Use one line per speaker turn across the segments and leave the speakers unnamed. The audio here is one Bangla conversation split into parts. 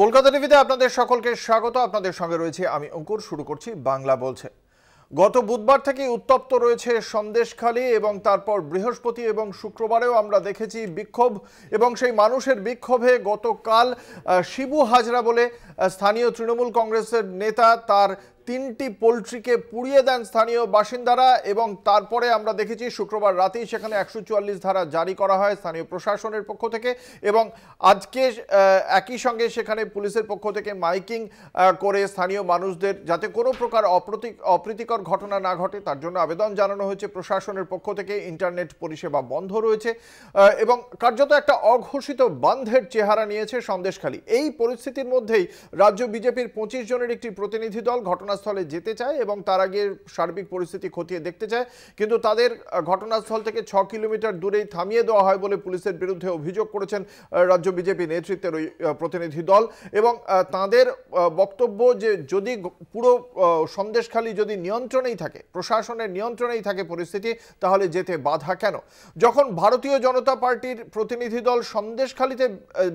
কলকাতা টিভিতে আপনাদের সকলকে স্বাগত আপনাদের সঙ্গে রয়েছে আমি অঙ্কুর শুরু করছি বাংলা বলছে গত বুধবার থেকে উত্তপ্ত রয়েছে সন্দেশখালী এবং তারপর বৃহস্পতি এবং শুক্রবারেও আমরা দেখেছি বিক্ষোভ এবং সেই মানুষের বিক্ষোভে গতকাল শিবু হাজরা বলে স্থানীয় তৃণমূল কংগ্রেসের নেতা তার তিনটি পোলট্রিকে পুড়িয়ে দেন স্থানীয় বাসিন্দারা এবং তারপরে আমরা দেখেছি শুক্রবার রাতেই সেখানে একশো ধারা জারি করা হয় স্থানীয় প্রশাসনের পক্ষ থেকে এবং আজকে একই সঙ্গে সেখানে পুলিশের পক্ষ থেকে মাইকিং করে স্থানীয় মানুষদের যাতে কোনো প্রকার অপ্রতি অপ্রীতিকর ঘটনা না ঘটে তার জন্য আবেদন জানানো হয়েছে প্রশাসনের পক্ষ থেকে ইন্টারনেট পরিষেবা বন্ধ রয়েছে এবং কার্যত একটা অঘোষিত বান্ধের চেহারা নিয়েছে সন্দেশখালী এই পরিস্থিতির মধ্যেই রাজ্য বিজেপির পঁচিশ জনের একটি প্রতিনিধি দল ঘটনা ঘটনাস্থলে যেতে চায় এবং তার আগে সার্বিক পরিস্থিতি খতিয়ে দেখতে চায় কিন্তু তাদের ঘটনাস্থল থেকে ছ কিলোমিটার দূরেই থামিয়ে দেওয়া হয় বলে পুলিশের বিরুদ্ধে অভিযোগ করেছেন রাজ্য বিজেপি নেতৃত্বের ওই প্রতিনিধি দল এবং তাদের বক্তব্য যে যদি পুরো সন্দেশখালী যদি নিয়ন্ত্রণেই থাকে প্রশাসনের নিয়ন্ত্রণেই থাকে পরিস্থিতি তাহলে যেতে বাধা কেন যখন ভারতীয় জনতা পার্টির প্রতিনিধি দল সন্দেশখালীতে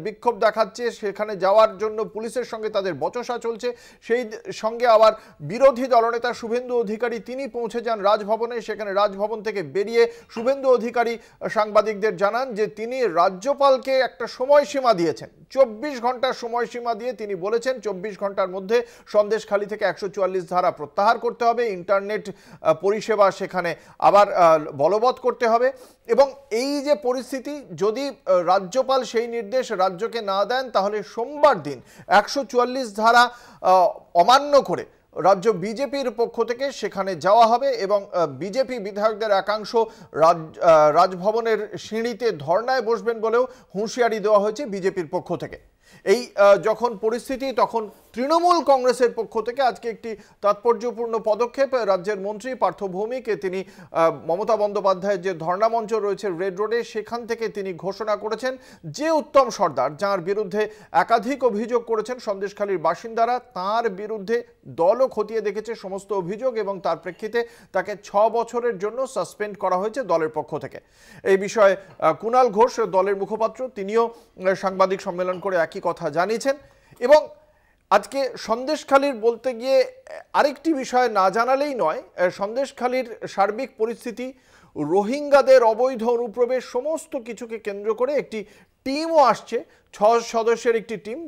বিক্ষোভ দেখাচ্ছে সেখানে যাওয়ার জন্য পুলিশের সঙ্গে তাদের বচসা চলছে সেই সঙ্গে আবার বিরোধী দলনেতা শুভেন্দু অধিকারী তিনি পৌঁছে যান রাজভবনে সেখানে রাজভবন থেকে বেরিয়ে শুভেন্দু অধিকারী সাংবাদিকদের জানান যে তিনি রাজ্যপালকে একটা সময়সীমা দিয়েছেন চব্বিশ ঘন্টার সময়সীমা দিয়ে তিনি বলেছেন চব্বিশ ঘন্টার মধ্যে সন্দেশখালী থেকে একশো ধারা প্রত্যাহার করতে হবে ইন্টারনেট পরিষেবা সেখানে আবার বলবৎ করতে হবে এবং এই যে পরিস্থিতি যদি রাজ্যপাল সেই নির্দেশ রাজ্যকে না দেন তাহলে সোমবার দিন একশো ধারা অমান্য করে রাজ্য বিজেপির পক্ষ থেকে সেখানে যাওয়া হবে এবং বিজেপি বিধায়কদের একাংশ রাজভবনের সিঁড়িতে ধর্নায় বসবেন বলেও হুঁশিয়ারি দেওয়া হয়েছে বিজেপির পক্ষ থেকে এই যখন পরিস্থিতি তখন তৃণমূল কংগ্রেসের পক্ষ থেকে আজকে একটি তাৎপর্যপূর্ণ পদক্ষেপ রাজ্যের মন্ত্রী পার্থ ভৌমিকে তিনি মমতা বন্দ্যোপাধ্যায়ের যে ধর্ণামঞ্চ রয়েছে রেড রোডে সেখান থেকে তিনি ঘোষণা করেছেন যে উত্তম সর্দার যার বিরুদ্ধে একাধিক অভিযোগ করেছেন সন্দেশখালীর বাসিন্দারা তার বিরুদ্ধে দলও খতিয়ে দেখেছে সমস্ত অভিযোগ এবং তার প্রেক্ষিতে তাকে ছ বছরের জন্য সাসপেন্ড করা হয়েছে দলের পক্ষ থেকে এই বিষয়ে কুণাল ঘোষ দলের মুখপাত্র তিনিও সাংবাদিক সম্মেলন করে একই কথা জানিয়েছেন এবং আজকে সন্দেশখালীর বলতে গিয়ে আরেকটি বিষয় না জানালেই নয় সন্দেশখালীর সার্বিক পরিস্থিতি রোহিঙ্গাদের অবৈধ অনুপ্রবেশ সমস্ত কিছুকে কেন্দ্র করে একটি টিমও আসছে ছ সদস্যের একটি টিম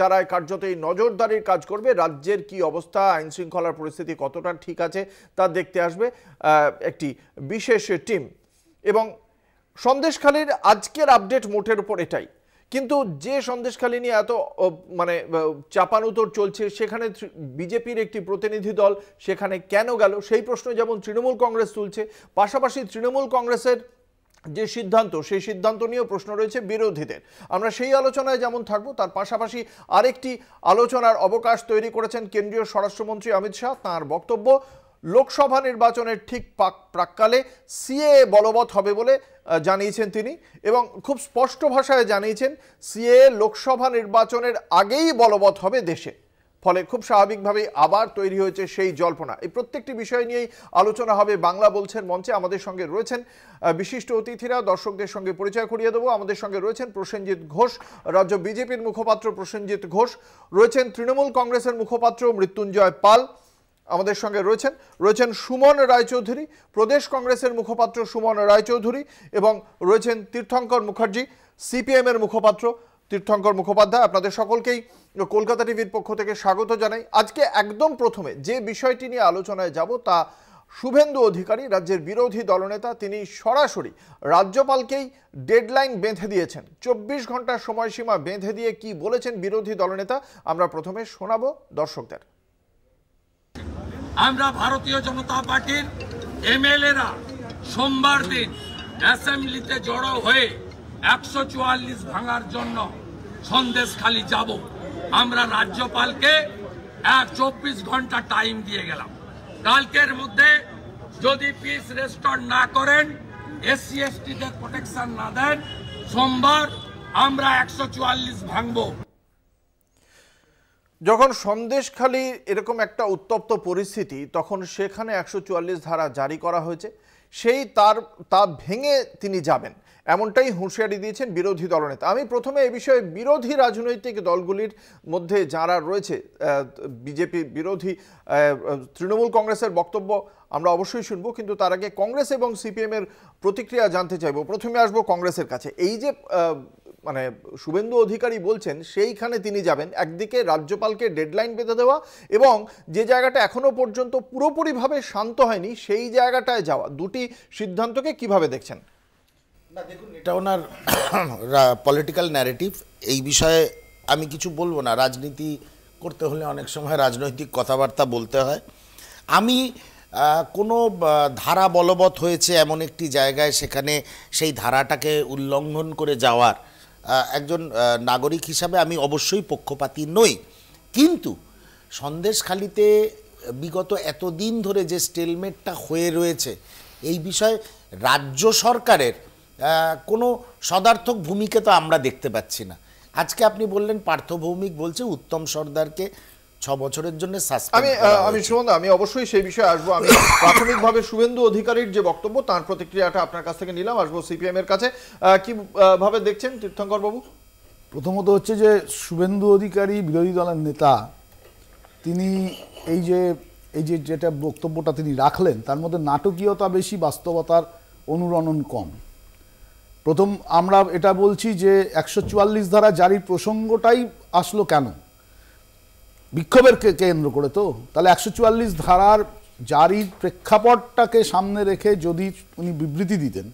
যারা কার্যত এই নজরদারির কাজ করবে রাজ্যের কি অবস্থা আইন শৃঙ্খলার পরিস্থিতি কতটা ঠিক আছে তা দেখতে আসবে একটি বিশেষ টিম এবং সন্দেশখালীর আজকের আপডেট মোটের উপর এটাই কিন্তু যে সন্দেশখালী নিয়ে এত মানে চাপানুতর চলছে সেখানে বিজেপির একটি প্রতিনিধি দল সেখানে কেন গেল সেই প্রশ্ন যেমন তৃণমূল কংগ্রেস তুলছে পাশাপাশি তৃণমূল কংগ্রেসের যে সিদ্ধান্ত সেই সিদ্ধান্ত নিয়েও প্রশ্ন রয়েছে বিরোধীদের আমরা সেই আলোচনায় যেমন থাকবো তার পাশাপাশি আরেকটি আলোচনার অবকাশ তৈরি করেছেন কেন্দ্রীয় স্বরাষ্ট্রমন্ত্রী অমিত শাহ তাঁর বক্তব্য লোকসভা নির্বাচনের ঠিক প্রাককালে সিএ বলবৎ হবে বলে জানিয়েছেন তিনি এবং খুব স্পষ্ট ভাষায় জানিয়েছেন সিএ লোকসভা নির্বাচনের আগেই বলবৎ হবে দেশে ফলে খুব স্বাভাবিকভাবেই আবার তৈরি হয়েছে সেই জল্পনা এই প্রত্যেকটি বিষয় নিয়েই আলোচনা হবে বাংলা বলছেন মঞ্চে আমাদের সঙ্গে রয়েছেন বিশিষ্ট অতিথিরা দর্শকদের সঙ্গে পরিচয় করিয়ে দেবো আমাদের সঙ্গে রয়েছেন প্রসেনজিৎ ঘোষ রাজ্য বিজেপির মুখপাত্র প্রসেনজিৎ ঘোষ রয়েছেন তৃণমূল কংগ্রেসের মুখপাত্র মৃত্যুঞ্জয় পাল আমাদের সঙ্গে রয়েছেন রয়েছেন সুমন রায়চৌধুরী প্রদেশ কংগ্রেসের মুখপাত্র সুমন রায়চৌধুরী এবং রয়েছেন তীর্থঙ্কর মুখার্জি সিপিএমের মুখপাত্র তীর্থঙ্কর মুখোপাধ্যায় আপনাদের সকলকেই কলকাতা টিভির পক্ষ থেকে স্বাগত জানাই আজকে একদম প্রথমে যে বিষয়টি নিয়ে আলোচনায় যাব তা শুভেন্দু অধিকারী রাজ্যের বিরোধী দলনেতা তিনি সরাসরি রাজ্যপালকেই ডেডলাইন বেঁধে দিয়েছেন চব্বিশ ঘন্টার সময়সীমা বেঁধে দিয়ে কি বলেছেন বিরোধী দলনেতা আমরা প্রথমে শোনাব দর্শকদের
আমরা ভারতীয় জনতা পার্টির এমএলএরা সোমবার দিন অ্যাসেম্বলিতে জড়ো হয়ে একশো চুয়াল্লিশ ভাঙার জন্য সন্দেশ খালি যাব আমরা রাজ্যপালকে এক চব্বিশ ঘন্টা টাইম দিয়ে গেলাম কালকের মধ্যে যদি পিস রেস্টোর না করেন এসসি এসটিদের প্রোটেকশন না দেন সোমবার আমরা একশো চুয়াল্লিশ ভাঙবো
যখন সন্দেশখালী এরকম একটা উত্তপ্ত পরিস্থিতি তখন সেখানে একশো ধারা জারি করা হয়েছে সেই তার তা ভেঙে তিনি যাবেন এমনটাই হুঁশিয়ারি দিয়েছেন বিরোধী দলনেতা আমি প্রথমে এ বিষয়ে বিরোধী রাজনৈতিক দলগুলির মধ্যে যারা রয়েছে বিজেপি বিরোধী তৃণমূল কংগ্রেসের বক্তব্য আমরা অবশ্যই শুনব কিন্তু তার আগে কংগ্রেস এবং সিপিএমের প্রতিক্রিয়া জানতে চাইব প্রথমে আসবো কংগ্রেসের কাছে এই যে মানে শুভেন্দু অধিকারী বলছেন সেইখানে তিনি যাবেন একদিকে রাজ্যপালকে ডেডলাইন বেঁধে দেওয়া এবং যে জায়গাটা এখনও পর্যন্ত পুরোপুরিভাবে শান্ত হয়নি সেই জায়গাটায় যাওয়া দুটি সিদ্ধান্তকে কিভাবে দেখছেন
দেখুন এটা ওনার পলিটিক্যাল ন্যারেটিভ এই বিষয়ে আমি কিছু বলবো না রাজনীতি করতে হলে অনেক সময় রাজনৈতিক কথাবার্তা বলতে হয় আমি কোনো ধারা বলবৎ হয়েছে এমন একটি জায়গায় সেখানে সেই ধারাটাকে উল্লঙ্ঘন করে যাওয়ার একজন নাগরিক হিসাবে আমি অবশ্যই পক্ষপাতী নই কিন্তু সন্দেশখালিতে বিগত এতদিন ধরে যে স্টেলমেটটা হয়ে রয়েছে এই বিষয়ে রাজ্য সরকারের কোনো সদার্থক ভূমিকা তো আমরা দেখতে পাচ্ছি না আজকে আপনি বললেন পার্থভৌমিক বলছে উত্তম সর্দারকে ছ বছরের জন্য আমি
আমি সুমন আমি অবশ্যই সেই বিষয়ে আসবো আমি প্রাথমিকভাবে শুভেন্দু অধিকারীর যে বক্তব্য তার প্রতিক্রিয়াটা আপনার কাছ থেকে নিলাম আসবো সিপিএম এর কাছে কিভাবে দেখছেন তীর্থঙ্কর বাবু প্রথমত হচ্ছে যে শুভেন্দু অধিকারী বিরোধী দলের নেতা তিনি এই যে এই যে যেটা বক্তব্যটা তিনি রাখলেন তার মধ্যে নাটকীয়তা বেশি বাস্তবতার অনুরণন কম প্রথম আমরা এটা বলছি যে একশো ধারা জারির প্রসঙ্গটাই আসলো কেন বিক্ষোভের কেন্দ্র করে তো তাহলে একশো চুয়াল্লিশ ধারার জারির প্রেক্ষাপটটাকে সামনে রেখে যদি উনি বিবৃতি দিতেন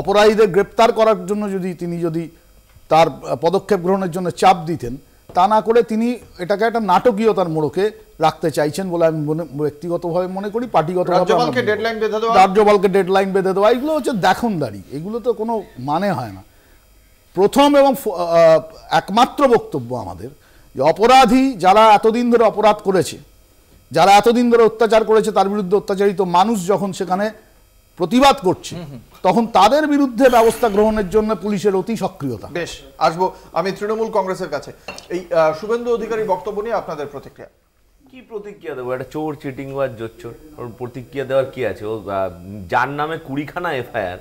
অপরাধীদের গ্রেপ্তার করার জন্য যদি তিনি যদি তার পদক্ষেপ গ্রহণের জন্য চাপ দিতেন তা না করে তিনি এটাকে একটা নাটকীয়তার মোড়কে রাখতে চাইছেন বলে আমি ব্যক্তিগতভাবে মনে করি পার্টিগত রাজ্যপালকে ডেডলাইন বেঁধে দেওয়া এগুলো হচ্ছে দেখুন দাঁড়িয়ে এগুলো তো কোনো মানে হয় না প্রথম এবং একমাত্র বক্তব্য আমাদের যে অপরাধী যারা এতদিন ধরে অপরাধ করেছে যারা এতদিন ধরে অত্যাচার করেছে তার বিরুদ্ধে অত্যাচারিত মানুষ যখন সেখানে প্রতিবাদ করছে তখন তাদের বিরুদ্ধে ব্যবস্থা গ্রহণের জন্য
পুলিশের অতি সক্রিয়তা
বেশ আসবো আমি তৃণমূল কংগ্রেসের কাছে এই শুভেন্দু অধিকারী বক্তব্য নিয়ে আপনাদের প্রতিক্রিয়া
কি প্রতিক্রিয়া দেবো একটা চোর চিটিং বা জোর চোর প্রতিক্রিয়া দেওয়ার কি আছে ও যার নামে কুড়িখানা এফআইআর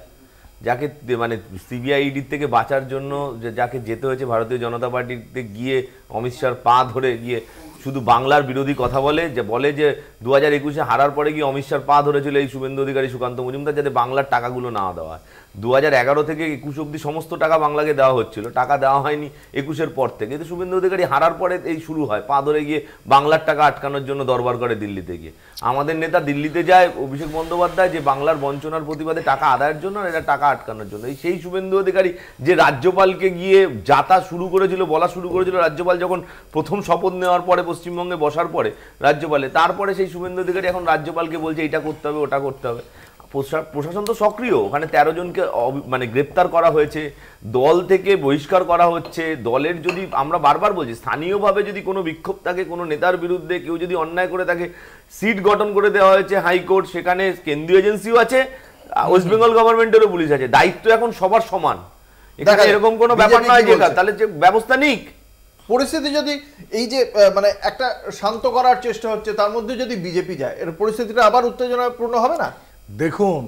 যাকে মানে সিবিআইডির থেকে বাঁচার জন্য যাকে যেতে হয়েছে ভারতীয় জনতা পার্টিতে গিয়ে অমিত শাহর পা ধরে গিয়ে শুধু বাংলার বিরোধী কথা বলে যে বলে যে দু হাজার একুশে হারার পরে কি অমিত শাহর পা ধরেছিল এই শুভেন্দু অধিকারী সুকান্ত মজুমদার যাতে বাংলার টাকাগুলো না দেওয়া হয় দু হাজার এগারো থেকে একুশ অবধি সমস্ত টাকা বাংলাকে দেওয়া হচ্ছিল টাকা দেওয়া হয়নি একুশের পর থেকে কিন্তু শুভেন্দু অধিকারী হারার পরে এই শুরু হয় পা ধরে গিয়ে বাংলার টাকা আটকানোর জন্য দরবার করে দিল্লিতে গিয়ে আমাদের নেতা দিল্লিতে যায় অভিষেক বন্দ্যোপাধ্যায় যে বাংলার বঞ্চনার প্রতিবাদে টাকা আদায়ের জন্য আর এটা টাকা আটকানোর জন্য এই সেই শুভেন্দু অধিকারী যে রাজ্যপালকে গিয়ে যাতা শুরু করেছিল বলা শুরু করেছিল রাজ্যপাল যখন প্রথম শপথ নেওয়ার পরে পশ্চিমবঙ্গে বসার পরে রাজ্যপালে তারপরে সেই শুভেন্দু অধিকারী এখন রাজ্যপালকে বলছে এটা করতে হবে ওটা করতে হবে প্রশাসন তো সক্রিয় ওখানে তেরো জনকে মানে গ্রেপ্তার করা হয়েছে দল থেকে বহিষ্কার করা হচ্ছে দলের যদি আমরা বারবার বলছি স্থানীয়ভাবে যদি কোনো বিক্ষোভ থাকে কোনো নেতার বিরুদ্ধে কেউ যদি অন্যায় করে থাকে সিট গঠন করে দেওয়া হয়েছে হাইকোর্ট সেখানে কেন্দ্রীয় এজেন্সিও আছে ওয়েস্ট বেঙ্গল গভর্নমেন্টেরও পুলিশ আছে দায়িত্ব এখন সবার সমান এখানে এরকম কোনো ব্যাপার নয় যেটা তাহলে যে ব্যবস্থা নিক পরিস্থিতি যদি এই যে
মানে একটা শান্ত করার চেষ্টা হচ্ছে তার মধ্যে যদি বিজেপি যায় এর পরিস্থিতিটা আবার উত্তেজনাপূর্ণ হবে না দেখুন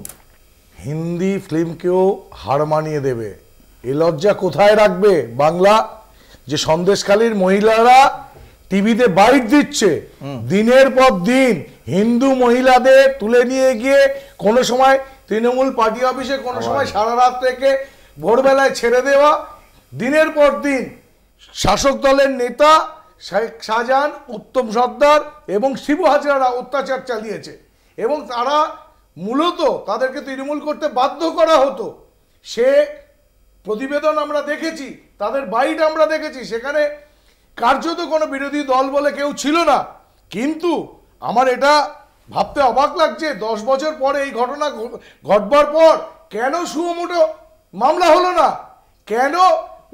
হিন্দি ফিল্মকেও হার মানিয়ে দেবে এ লজ্জা কোথায় রাখবে বাংলা যে সন্দেশকালীর মহিলারা টিভিতে বাইট দিচ্ছে দিনের পর দিন হিন্দু মহিলাদের তুলে নিয়ে গিয়ে কোনো সময় তৃণমূল পার্টি অফিসে কোনো সময় সারা রাত থেকে ভোরবেলায় ছেড়ে দেওয়া দিনের পর দিন শাসক দলের নেতা শেখ শাহজাহান উত্তম সর্দার এবং শিবু হাজরারা অত্যাচার চালিয়েছে এবং তারা মূলত তাদেরকে তৃণমূল করতে বাধ্য করা হতো সে প্রতিবেদন আমরা দেখেছি তাদের বাইট আমরা দেখেছি সেখানে কার্যত কোনো বিরোধী দল বলে কেউ ছিল না কিন্তু আমার এটা ভাবতে অবাক লাগছে দশ বছর পরে এই ঘটনা ঘটবার পর কেন সুমোটো মামলা হলো না কেন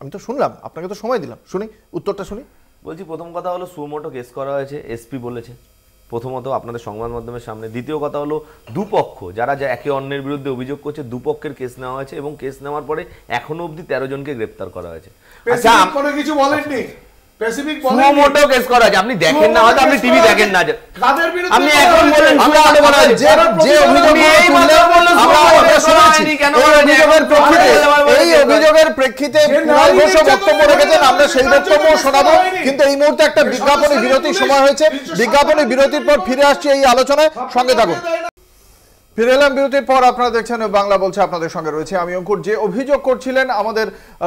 আমি তো শুনলাম আপনাকে তো সময় দিলাম শুনি উত্তরটা শুনি বলছি প্রথম কথা হলো সুমোটো কেস করা হয়েছে এসপি বলেছে প্রথমত আপনাদের সংবাদ মাধ্যমের সামনে দ্বিতীয় কথা হলো দুপক্ষ যারা যা একে অন্যের বিরুদ্ধে অভিযোগ করছে দুপক্ষের কেস নেওয়া হয়েছে এবং কেস নেওয়ার পরে এখনো অবধি তেরো জনকে গ্রেপ্তার করা হয়েছে আচ্ছা,
কিছু বলেননি কেস করা আছে আপনি দেখেন না হয়তো আপনি টিভি দেখেন না
বিরুদ্ধে এখন বলেন আছে যে অভিযোগ এই শুনেছি এই অভিযোগের প্রেক্ষিতে এই অভিযোগের
প্রেক্ষিতে কুণাল ঘোষ বক্তব্য রেখেছেন আমরা সেই বক্তব্য শোনাবো কিন্তু এই মুহূর্তে একটা বিজ্ঞাপনী বিরতির সময় হয়েছে বিজ্ঞাপনী বিরতির পর ফিরে আসছি এই আলোচনায় সঙ্গে থাকুন ফিরে এলাম বিরতির পর আপনারা দেখছেন বাংলা বলছে আপনাদের সঙ্গে রয়েছে আমি অঙ্কুর যে অভিযোগ করছিলেন আমাদের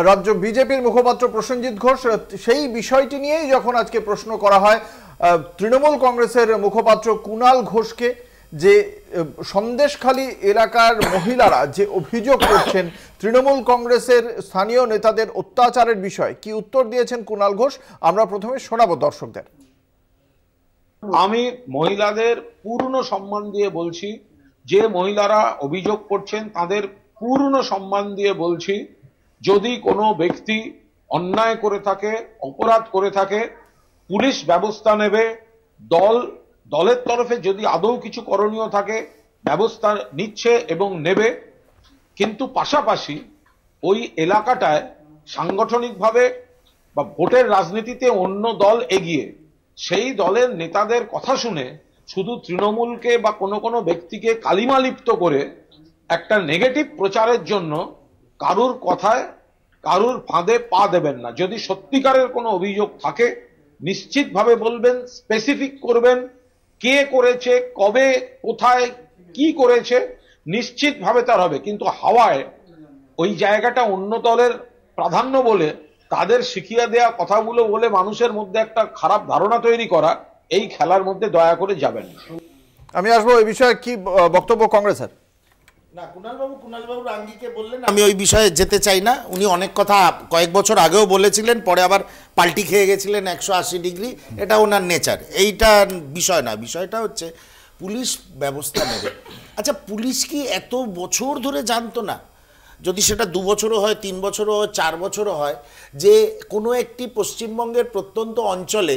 রাজ্য বিজেপির মুখপাত্র প্রসেনজিৎ ঘোষ সেই বিষয়টি নিয়েই যখন আজকে প্রশ্ন করা হয় তৃণমূল কংগ্রেসের মুখপাত্র কুণাল ঘোষকে যে সন্দেশখালী এলাকার মহিলারা যে অভিযোগ করছেন তৃণমূল কংগ্রেসের স্থানীয় নেতাদের অত্যাচারের বিষয় কি উত্তর দিয়েছেন কুণাল ঘোষ আমরা প্রথমে শোনাবো দর্শকদের
আমি মহিলাদের পূর্ণ সম্মান দিয়ে বলছি যে মহিলারা অভিযোগ করছেন তাদের পূর্ণ সম্মান দিয়ে বলছি যদি কোনো ব্যক্তি অন্যায় করে থাকে অপরাধ করে থাকে পুলিশ ব্যবস্থা নেবে দল দলের তরফে যদি আদৌ কিছু করণীয় থাকে ব্যবস্থা নিচ্ছে এবং নেবে কিন্তু পাশাপাশি ওই এলাকাটায় সাংগঠনিকভাবে বা ভোটের রাজনীতিতে অন্য দল এগিয়ে সেই দলের নেতাদের কথা শুনে শুধু তৃণমূলকে বা কোনো কোনো ব্যক্তিকে কালিমা লিপ্ত করে একটা নেগেটিভ প্রচারের জন্য কারুর কথায় কারুর ফাঁদে পা দেবেন না যদি সত্যিকারের কোনো অভিযোগ থাকে নিশ্চিতভাবে বলবেন স্পেসিফিক করবেন কে করেছে কবে কোথায় কি করেছে নিশ্চিতভাবে তার হবে কিন্তু হাওয়ায় ওই জায়গাটা অন্য দলের প্রাধান্য বলে তাদের শিখিয়ে দেওয়া কথাগুলো বলে মানুষের মধ্যে একটা খারাপ ধারণা তৈরি করা এই খেলার মধ্যে দয়া করে যাবেন আমি আসবো এই বিষয়ে কি বক্তব্য
কংগ্রেসের না বললেন আমি ওই বিষয়ে যেতে চাই না উনি অনেক কথা কয়েক বছর আগেও বলেছিলেন পরে আবার পাল্টি খেয়ে গেছিলেন একশো আশি ডিগ্রি এটা ওনার নেচার এইটা বিষয় না বিষয়টা হচ্ছে পুলিশ ব্যবস্থা নেবে আচ্ছা পুলিশ কি এত বছর ধরে জানতো না যদি সেটা দু বছরও হয় তিন বছরও হয় চার বছরও হয় যে কোনো একটি পশ্চিমবঙ্গের প্রত্যন্ত অঞ্চলে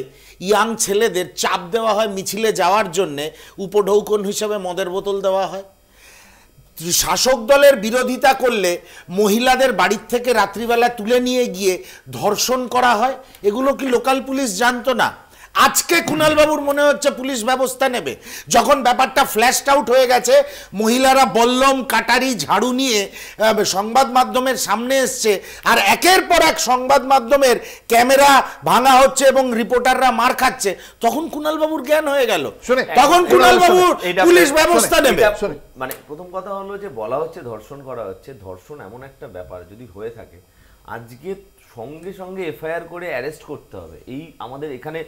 ইয়াং ছেলেদের চাপ দেওয়া হয় মিছিলে যাওয়ার জন্যে উপঢৌকন হিসাবে মদের বোতল দেওয়া হয় শাসক দলের বিরোধিতা করলে মহিলাদের বাড়ির থেকে রাত্রিবেলা তুলে নিয়ে গিয়ে ধর্ষণ করা হয় এগুলো কি লোকাল পুলিশ জানতো না আজকে কুণালবাবুর মনে হচ্ছে পুলিশ ব্যবস্থা নেবে যখন ব্যাপারটা ফ্ল্যাশড আউট হয়ে গেছে মহিলারা বল্লম কাটারি ঝাড়ু নিয়ে সংবাদ মাধ্যমের সামনে এসছে আর একের পর এক সংবাদ মাধ্যমের ক্যামেরা ভাঙা হচ্ছে এবং রিপোর্টাররা মার খাচ্ছে তখন কুণালবাবুর জ্ঞান হয়ে গেল তখন কুণালবাবুর পুলিশ ব্যবস্থা নেবে
মানে প্রথম কথা হলো যে বলা হচ্ছে ধর্ষণ করা হচ্ছে ধর্ষণ এমন একটা ব্যাপার যদি হয়ে থাকে আজকে সঙ্গে সঙ্গে এফআইআর করে অ্যারেস্ট করতে হবে এই আমাদের এখানে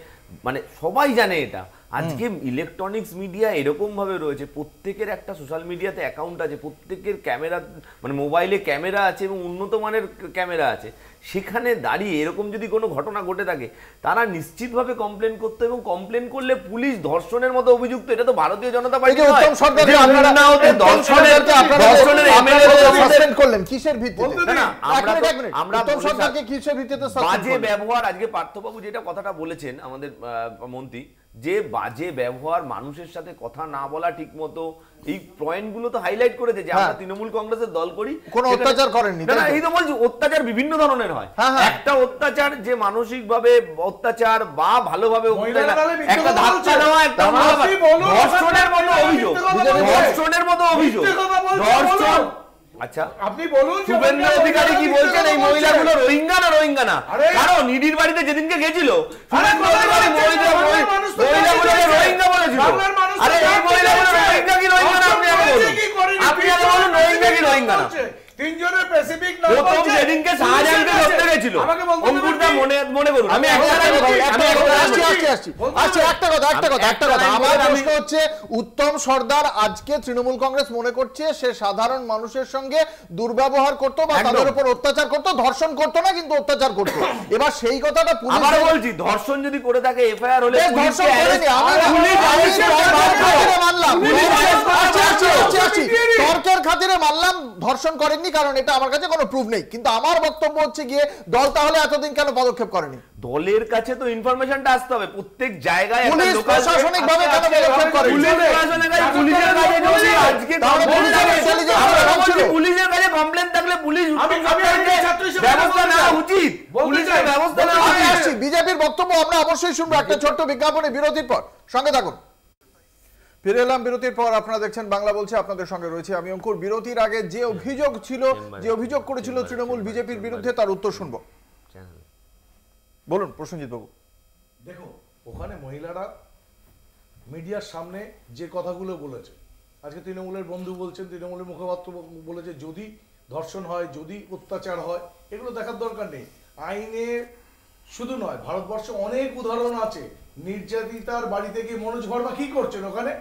মানে সবাই জানে এটা আজকে ইলেকট্রনিক্স মিডিয়া এরকম ভাবে রয়েছে প্রত্যেকের একটা সোশ্যাল মিডিয়াতে অ্যাকাউন্ট আছে প্রত্যেকের ক্যামেরা মানে মোবাইলে ক্যামেরা আছে এবং উন্নত মানের ক্যামেরা আছে সেখানে দাঁড়িয়ে এরকম যদি কোনো ঘটনা ঘটে থাকে তারা নিশ্চিতভাবে কমপ্লেন করতো এবং কমপ্লেন করলে পুলিশ ধর্ষণের মতো অভিযুক্ত এটা তো ভারতীয় জনতা পার্টি
কিসের বাজে ব্যবহার
আজকে পার্থবাবু যেটা কথাটা বলেছেন আমাদের মন্ত্রী যে বাজে ব্যবহার মানুষের সাথে কথা না বলা ঠিক মতো এই পয়েন্টগুলো তো হাইলাইট করেছে যে হ্যাঁ। আমরা তৃণমূল কংগ্রেসের দল করি কোনো অত্যাচার করেননি না এই তো বলছি অত্যাচার বিভিন্ন ধরনের হয় হ্যাঁ, হ্যাঁ। একটা অত্যাচার যে মানসিক ভাবে অত্যাচার বা ভালোভাবে একটা ধর্ষণের মতো অভিযোগ ধর্ষণের মতো অভিযোগ ধর্ষণ আচ্ছা
আপনি বলুন শুভেন্দু অধিকারী কি বলছেন এই মহিলাগুলো রোহিঙ্গা না
রোহিঙ্গা না কারণ নিডির বাড়িতে যেদিনকে গেছিল
রোহিঙ্গা বলেছিল আরে এই মহিলাগুলো রোহিঙ্গা কি রোহিঙ্গা না আপনি আপনি রোহিঙ্গা কি রোহিঙ্গা না তিনজনের প্রথম যেদিনকে ধরতে মনে মনে করুন আমি একটা কথা আসছি আসছি আসছি একটা কথা একটা কথা একটা কথা আমার প্রশ্ন
হচ্ছে উত্তম সর্দার আজকে তৃণমূল কংগ্রেস মনে করছে সে সাধারণ মানুষের সঙ্গে দুর্ব্যবহার করত বা তাদের উপর অত্যাচার করত ধর্ষণ
করত না কিন্তু অত্যাচার করত এবার সেই কথাটা পুলিশ আবার বলছি ধর্ষণ যদি করে থাকে এফআইআর হলে ধর্ষণ করেনি মানলাম
তর্কের খাতিরে মানলাম ধর্ষণ করেনি হয়নি কারণ এটা আমার কাছে কোনো প্রুফ নেই কিন্তু আমার বক্তব্য হচ্ছে
গিয়ে দল তাহলে এতদিন কেন পদক্ষেপ করেনি দলের কাছে তো ইনফরমেশনটা আসতে হবে প্রত্যেক জায়গায় পুলিশ প্রশাসনিক ভাবে কেন পদক্ষেপ করে পুলিশের কাছে
আজকে পুলিশের কাছে কমপ্লেন থাকলে পুলিশ আমি
ব্যবস্থা নেওয়া উচিত
পুলিশের ব্যবস্থা নেওয়া উচিত বিজেপির বক্তব্য আমরা অবশ্যই শুনবো একটা ছোট্ট বিজ্ঞাপনে বিরতির পর সঙ্গে থাকুন ফিরে এলাম বিরতির পর আপনারা দেখছেন বাংলা বলছে আপনাদের সঙ্গে রয়েছে আমি অঙ্কুর বিরতির আগে যে অভিযোগ ছিল যে অভিযোগ করেছিল তৃণমূল বিজেপির বিরুদ্ধে তার উত্তর শুনব বলুন প্রসেনজিৎ বাবু
দেখো ওখানে
মহিলারা মিডিয়ার সামনে যে কথাগুলো বলেছে আজকে তৃণমূলের বন্ধু বলছেন তৃণমূলের মুখপাত্র বলেছে যদি ধর্ষণ হয় যদি অত্যাচার হয় এগুলো দেখার দরকার নেই আইনে শুধু নয় ভারতবর্ষে অনেক উদাহরণ আছে নির্যাতিতার বাড়িতে গিয়ে মনোজ ভর্মা কি করছেন ওখানে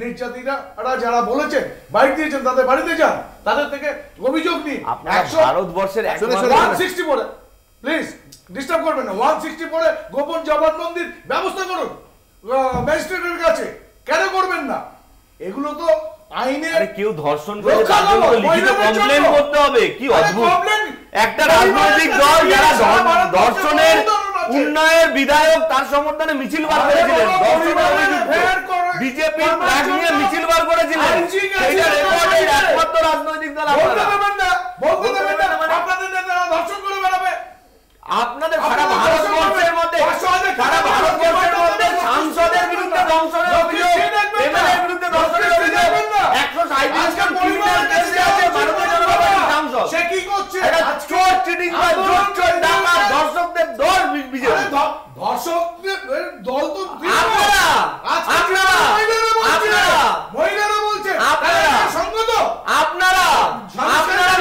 নির্যাতিতারা যারা বলেছে বাড়ি দিয়েছেন তাদের বাড়িতে যান তাদের থেকে অভিযোগ নিন ভারতবর্ষের প্লিজ ডিস্টার্ব করবেন না ওয়ান সিক্সটি পরে গোপন জবান ব্যবস্থা করুন ম্যাজিস্ট্রেটের কাছে কেন করবেন না এগুলো তো আইনের
কেউ ধর্ষণ করতে হবে একটা রাজনৈতিক দল যারা ধর্ষণের উন্নয়নের বিধায়ক তার সমর্থনে মিছিল বার করেছিলেন বিজেপি নিয়ে মিছিল বার করেছিলেন একমাত্র রাজনৈতিক দল আপনারা আপনাদের সারা ভারতবর্ষের মধ্যে সারা ভারতবর্ষের মধ্যে সাংসদের বিরুদ্ধে দংশনের অভিযোগ বিরুদ্ধে
দংশনের অভিযোগ 137 জন ক্রিমিনাল ভারতীয় জনতা পার্টির সাংসদ সে কি করছে আপনারা আপনারা আপনারা আপনারা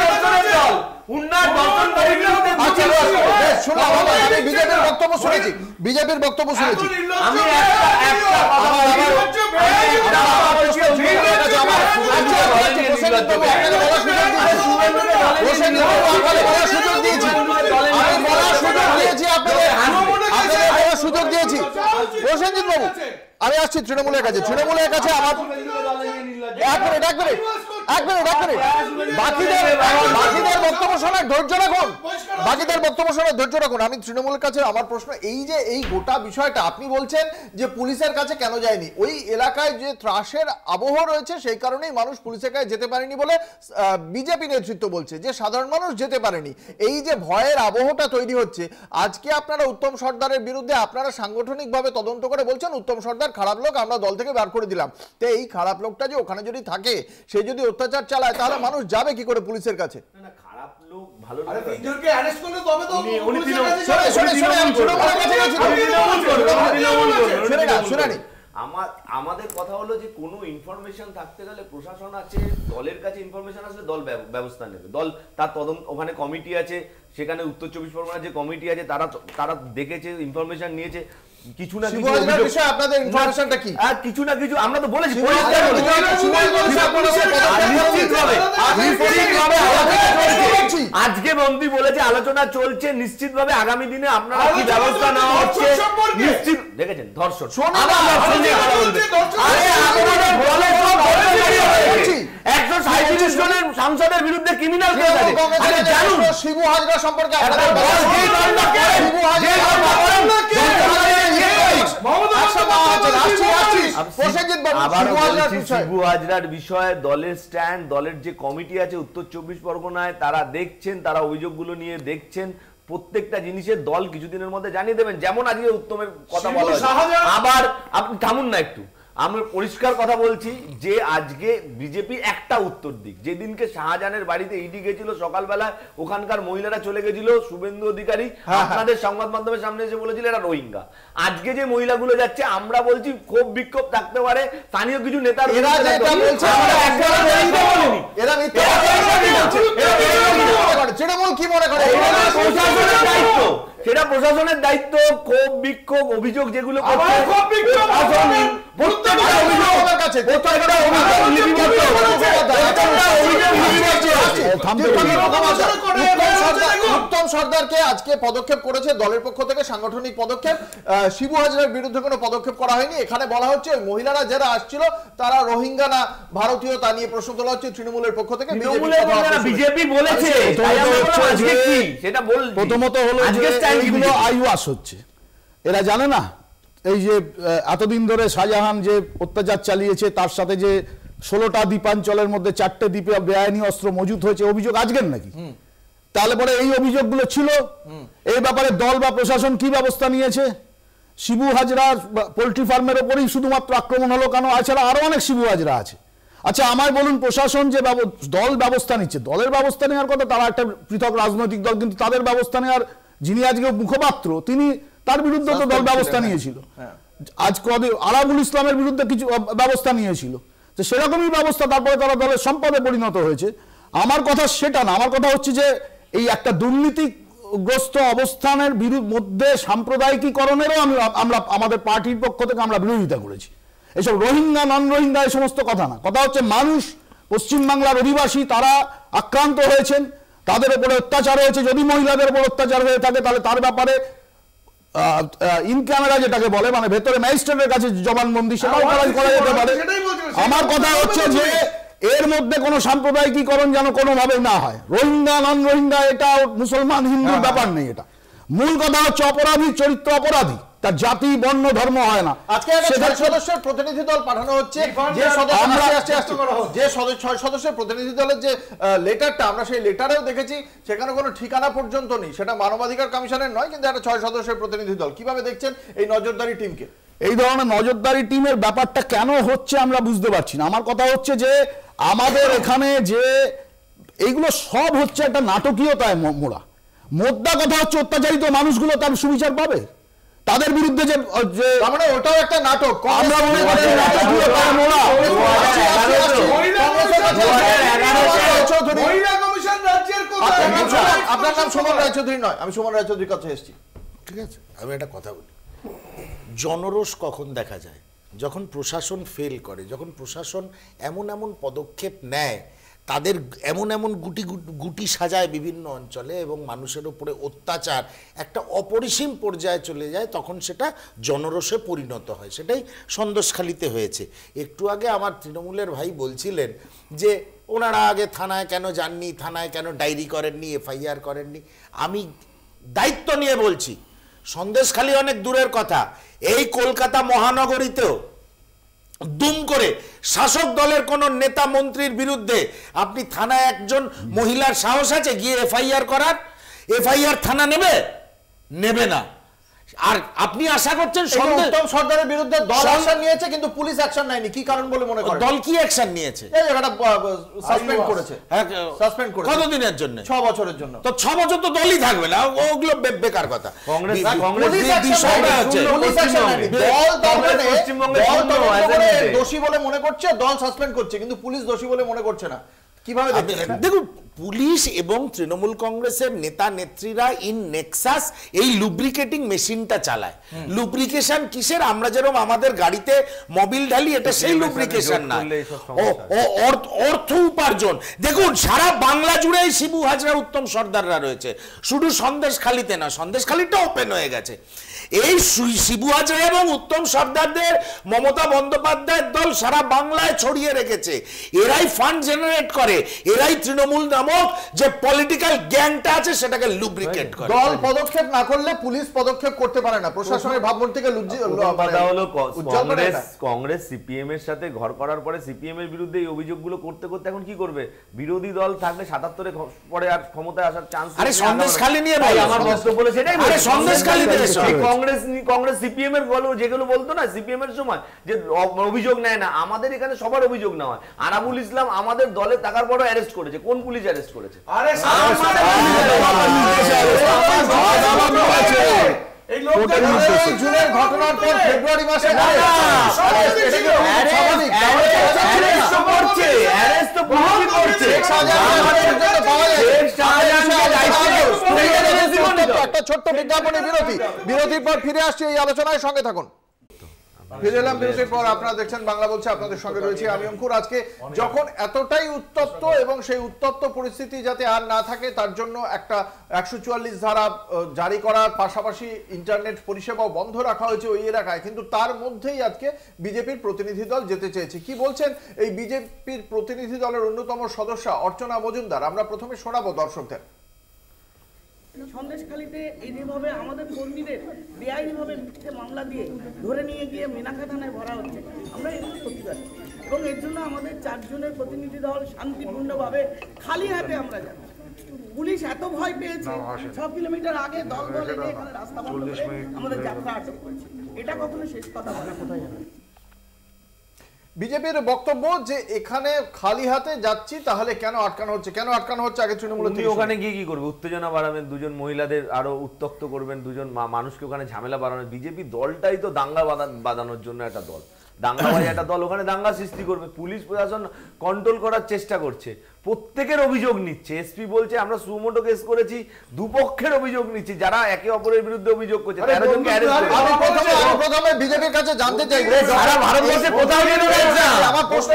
দল বিজেপির
বক্তব্য শুনেছি বিজেপির বক্তব্য শুনেছি দিয়েছি আমি বলার সুযোগ দিয়েছি
আপনাদের আপনাদের বলার সুযোগ দিয়েছি প্রসেনজিৎ বাবু আমি আসছি
তৃণমূলের কাছে তৃণমূলের কাছে আমার
এক মিনিট এক মিনিট
এক মিনিট এক মিনিট বাকিদের বাকিদের বক্তব্য ধৈর্য রাখুন বাকিদের ধৈর্য রাখুন আমি কাছে আমার প্রশ্ন এই যে এই গোটা বিষয়টা আপনি বলছেন যে পুলিশের কাছে কেন যায়নি ওই এলাকায় যে ত্রাসের আবহ রয়েছে সেই কারণেই মানুষ পুলিশের কাছে যেতে পারেনি বলে বিজেপি নেতৃত্ব বলছে যে সাধারণ মানুষ যেতে পারেনি এই যে ভয়ের আবহটা তৈরি হচ্ছে আজকে আপনারা উত্তম সর্দারের বিরুদ্ধে আপনারা সাংগঠনিক ভাবে তদন্ত করে বলছেন উত্তম সর্দার খারাপ লোক আমরা দল থেকে বার করে দিলাম তো এই খারাপ লোকটা যে ওখানে যদি থাকে সে যদি অত্যাচার চালায় তাহলে মানুষ যাবে কি করে পুলিশের কাছে
লোক ভালো
তিনজনকে অ্যারেস্ট
করলে তবে
তো উনি আমি ছোট শুনে না শুনে না
আমার আমাদের কথা হলো যে কোনো ইনফরমেশন থাকতে গেলে প্রশাসন আছে দলের কাছে ইনফরমেশন আসলে দল ব্যবস্থা নেবে দল তার তদন্ত ওখানে কমিটি আছে সেখানে উত্তর চব্বিশ পরগনার যে কমিটি আছে তারা তারা দেখেছে ইনফরমেশন নিয়েছে কিছু না কিছু বিষয় আপনাদের ইনফরমেশনটা কি আর কিছু না কিছু আমরা তো বলেছি আজকে মন্ত্রী বলেছে আলোচনা চলছে নিশ্চিতভাবে আগামী দিনে আপনারা কি ব্যবস্থা নেওয়া হচ্ছে নিশ্চিত দেখেছেন ধর্ষণ
একশো সাঁত্রিশ জনের সাংসদের বিরুদ্ধে ক্রিমিনাল কেস আছে জানুন শিবু হাজরা সম্পর্কে আপনারা
আচ্ছা, আচ্ছা,
যে কমিটি আছে উত্তর চব্বিশ পরগনায় তারা দেখছেন তারা নিয়ে দেখছেন প্রত্যেকটা জিনিসের দল কিছুদিনের মধ্যে জানিয়ে দেবেন যেমন আজকে উত্তমের কথা বলা আবার আপনি থামুন না একটু আমি পরিষ্কার কথা বলছি যে আজকে বিজেপি একটা উত্তর দিক যেদিনকে শাহজাহানের বাড়িতে ইডি e গেছিল সকালবেলা ওখানকার মহিলারা চলে গেছিল শুভেন্দু অধিকারী হ্যাঁ, হ্যাঁ। আপনাদের সংবাদ মাধ্যমের সামনে এসে বলেছিল এরা রোহিঙ্গা আজকে যে মহিলাগুলো যাচ্ছে আমরা বলছি ক্ষোভ বিক্ষোভ থাকতে পারে স্থানীয় কিছু নেতার কি মনে করে সেটা প্রশাসনের দায়িত্ব ক্ষোভ বিক্ষোভ অভিযোগ যেগুলো
উত্তম সর্দারকে আজকে পদক্ষেপ করেছে দলের পক্ষ থেকে সাংগঠনিক পদক্ষেপ শিবু হাজরার বিরুদ্ধে কোনো পদক্ষেপ করা হয়নি এখানে বলা হচ্ছে মহিলারা যারা আসছিল তারা রোহিঙ্গা না ভারতীয় তা নিয়ে প্রশ্ন তোলা হচ্ছে তৃণমূলের পক্ষ থেকে বিজেপি বলেছে
সেটা প্রথমত হলো ব্যাংকগুলো আইওয়াস হচ্ছে এরা জানে না এই যে এতদিন ধরে শাহজাহান যে অত্যাচার চালিয়েছে তার সাথে যে ষোলোটা দ্বীপাঞ্চলের মধ্যে চারটে
দ্বীপে বেআইনি অস্ত্র মজুদ হয়েছে অভিযোগ আজকের নাকি তাহলে পরে এই অভিযোগগুলো ছিল এই ব্যাপারে দল বা প্রশাসন কি ব্যবস্থা নিয়েছে শিবু হাজরা পোলট্রি ফার্মের ওপরেই শুধুমাত্র আক্রমণ হলো কেন এছাড়া আরও অনেক শিবু হাজরা আছে আচ্ছা আমায় বলুন প্রশাসন যে দল ব্যবস্থা নিচ্ছে দলের ব্যবস্থা নেওয়ার কথা তারা একটা পৃথক রাজনৈতিক দল কিন্তু তাদের ব্যবস্থা নেওয়ার যিনি আজকে মুখপাত্র তিনি তার বিরুদ্ধে তো দল ব্যবস্থা হ্যাঁ। নিয়েছিল হ্যাঁ। আজ কদে আরাবুল ইসলামের বিরুদ্ধে কিছু ব্যবস্থা নিয়েছিল তো সেরকমই ব্যবস্থা তারপরে তারা দলের সম্পদে পরিণত হয়েছে আমার কথা সেটা না আমার কথা হচ্ছে যে এই একটা দুর্নীতিগ্রস্ত
অবস্থানের মধ্যে সাম্প্রদায়িকীকরণেরও আমি আমরা আমাদের পার্টির পক্ষ থেকে আমরা বিরোধিতা করেছি এসব রোহিঙ্গা নন রোহিঙ্গা এই সমস্ত কথা না কথা হচ্ছে মানুষ পশ্চিমবাংলার
অধিবাসী তারা আক্রান্ত হয়েছেন তাদের ওপরে অত্যাচার হয়েছে যদি মহিলাদের উপর অত্যাচার হয়ে থাকে তাহলে তার ব্যাপারে ইন যেটাকে বলে মানে ভেতরে ম্যাজিস্ট্রেটের কাছে
জবানবন্দি সেটাও করা যেতে পারে আমার কথা হচ্ছে যে এর মধ্যে কোনো সাম্প্রদায়িকীকরণ যেন কোনোভাবে না হয় রোহিঙ্গা নন রোহিঙ্গা এটা মুসলমান হিন্দুর হ্যাঁ, হ্যাঁ। ব্যাপার নেই এটা মূল কথা হচ্ছে অপরাধী চরিত্র অপরাধী তার জাতি বর্ণ ধর্ম হয় না আজকে
সদস্যের প্রতিনিধি দল পাঠানো হচ্ছে যে যে ছয় সদস্যের প্রতিনিধি দলের যে লেটারটা আমরা সেই লেটারেও দেখেছি সেখানে কোনো ঠিকানা পর্যন্ত নেই সেটা মানবাধিকার নয় কিন্তু একটা ছয় সদস্যের প্রতিনিধি দল কিভাবে দেখছেন এই নজরদারি টিমকে এই ধরনের
নজরদারি টিমের ব্যাপারটা কেন হচ্ছে আমরা বুঝতে পারছি না আমার কথা হচ্ছে যে আমাদের এখানে যে এইগুলো সব হচ্ছে একটা নাটকীয়তায় মোড়া মোদ্দা কথা
হচ্ছে অত্যাচারিত মানুষগুলো তার সুবিচার পাবে তাদের বিরুদ্ধে যে মানে ওটাও একটা নাটক আমরা মনে করি নাটক দিয়ে আচ্ছা, আচ্ছা,
আচ্ছা, মোড়া আপনার নাম সুমন রায়চৌধুরী নয় আমি সুমন রায়চৌধুরীর কাছে এসেছি ঠিক আছে আমি একটা কথা বলি জনরোষ কখন দেখা যায় যখন প্রশাসন ফেল করে যখন প্রশাসন এমন এমন পদক্ষেপ নেয় তাদের এমন এমন গুটি গুটি সাজায় বিভিন্ন অঞ্চলে এবং মানুষের ওপরে অত্যাচার একটা অপরিসীম পর্যায়ে চলে যায় তখন সেটা জনরসে পরিণত হয় সেটাই সন্দেশখালিতে হয়েছে একটু আগে আমার তৃণমূলের ভাই বলছিলেন যে ওনারা আগে থানায় কেন যাননি থানায় কেন ডায়েরি করেননি এফআইআর করেননি আমি দায়িত্ব নিয়ে বলছি সন্দেশখালি অনেক দূরের কথা এই কলকাতা মহানগরীতেও দুম করে শাসক দলের কোন নেতা মন্ত্রীর বিরুদ্ধে আপনি থানায় একজন মহিলার সাহস আছে গিয়ে এফআইআর করার এফআইআর থানা নেবে নেবে না আর আপনি আশা করছেন উত্তম সর্দারের বিরুদ্ধে দল অ্যাকশন
নিয়েছে কিন্তু পুলিশ অ্যাকশন নেয়নি কি কারণ বলে মনে করেন দল
কি অ্যাকশন নিয়েছে
এই জায়গাটা সাসপেন্ড করেছে
হ্যাঁ সাসপেন্ড করেছে কতদিনের জন্য 6 বছরের জন্য তো 6 বছর তো দলই থাকবে না ওগুলো বেকার কথা কংগ্রেস কংগ্রেস এই বিষয়টা আছে পুলিশ অ্যাকশন নেয়নি দল দমনে পশ্চিমবঙ্গে দল দোষী
বলে মনে করছে দল সাসপেন্ড করছে কিন্তু পুলিশ দোষী বলে মনে করছে না
কিভাবে দেখুন পুলিশ এবং তৃণমূল কংগ্রেসের নেতা নেত্রীরা ইন নেক্সাস এই লুব্রিকেটিং মেশিনটা চালায় লুব্রিকেশন কিসের আমরা যেরকম আমাদের গাড়িতে মবিল ঢালি এটা সেই লুব্রিকেশন না অর্থ উপার্জন দেখুন সারা বাংলা জুড়ে এই শিবু হাজরা উত্তম সর্দাররা রয়েছে শুধু সন্দেশ খালিতে না সন্দেশ খালিটা ওপেন হয়ে গেছে এই শিবু এবং উত্তম সর্দারদের মমতা বন্দ্যোপাধ্যায়ের দল সারা বাংলায় ছড়িয়ে রেখেছে এরাই ফান্ড জেনারেট করে এরাই তৃণমূল নামক যে পলিটিক্যাল গ্যাংটা আছে সেটাকে লুব্রিকেট করে দল
পদক্ষেপ না করলে পুলিশ পদক্ষেপ করতে পারে না প্রশাসনের
ভাবমূর্তিকে
কংগ্রেস কংগ্রেস সিপিএম এর সাথে ঘর করার পরে সিপিএম এর বিরুদ্ধে এই অভিযোগগুলো করতে করতে এখন কি করবে বিরোধী দল থাকলে সাতাত্তরে পরে আর ক্ষমতায় আসার চান্স আরে সন্দেশ খালি নিয়ে ভাই আমার বক্তব্য সেটাই সন্দেশ খালি কংগ্রেস কংগ্রেস কংগ্রেস সিপিএম এর বলো যেগুলো বলতো না সিপিএম এর সময় যে অভিযোগ নেয় না আমাদের এখানে সবার অভিযোগ নেওয়া হয় আরামুল ইসলাম আমাদের দলে থাকার পরও অ্যারেস্ট করেছে কোন পুলিশ অ্যারেস্ট করেছে ঘটনার পর
ফেব্রুয়ারি মাসে একটা ছোট্ট বিজ্ঞাপনী বিরতি বিরতির পর ফিরে আসছি এই আলোচনায় সঙ্গে থাকুন ফিরে এলাম বিরতির পর আপনারা দেখছেন বাংলা বলছে আপনাদের সঙ্গে রয়েছে আমি অঙ্কুর আজকে যখন এতটাই উত্তপ্ত এবং সেই উত্তপ্ত পরিস্থিতি যাতে আর না থাকে তার জন্য একটা একশো চুয়াল্লিশ ধারা জারি করার পাশাপাশি ইন্টারনেট পরিষেবাও বন্ধ রাখা হয়েছে ওই এলাকায় কিন্তু তার মধ্যেই আজকে বিজেপির প্রতিনিধি দল যেতে চেয়েছে কি বলছেন এই বিজেপির প্রতিনিধি দলের অন্যতম সদস্য অর্চনা মজুমদার আমরা প্রথমে শোনাবো দর্শকদের
সন্দেশখালীতে এইভাবে আমাদের কর্মীদের বেআইনিভাবে মিথ্যে মামলা দিয়ে ধরে নিয়ে গিয়ে মেনাখা থানায় ভরা হচ্ছে আমরা এগুলো প্রতিবাদ এবং এর জন্য আমাদের চারজনের প্রতিনিধি দল শান্তিপূর্ণভাবে
খালি হাতে আমরা যাচ্ছি পুলিশ এত ভয় পেয়েছে ছ কিলোমিটার আগে দল বলে এখানে রাস্তা বন্ধ আমাদের যাত্রা আটক করছে এটা কখনো শেষ কথা কোথায় যাবে
বিজেপির বক্তব্য যে এখানে খালি হাতে যাচ্ছি তাহলে কেন আটকানো হচ্ছে কেন আটকানো হচ্ছে আগে তৃণমূল ওখানে
গিয়ে কি করবে উত্তেজনা বাড়াবেন দুজন মহিলাদের আরো উত্তক্ত করবেন দুজন মানুষকে ওখানে ঝামেলা বাড়ানো বিজেপি দলটাই তো দাঙ্গা বাঁধানোর জন্য একটা দল দাঙ্গা বাজে একটা দল ওখানে দাঙ্গা সৃষ্টি করবে পুলিশ প্রশাসন কন্ট্রোল করার চেষ্টা করছে প্রত্যেকের অভিযোগ নিচ্ছে এসপি বলছে আমরা সুমোটো কেস করেছি দুপক্ষের অভিযোগ নিচ্ছে যারা একে অপরের বিরুদ্ধে অভিযোগ করছে বিজেপির কাছে জানতে চাই সারা ভারতবর্ষে কোথাও আমার প্রশ্ন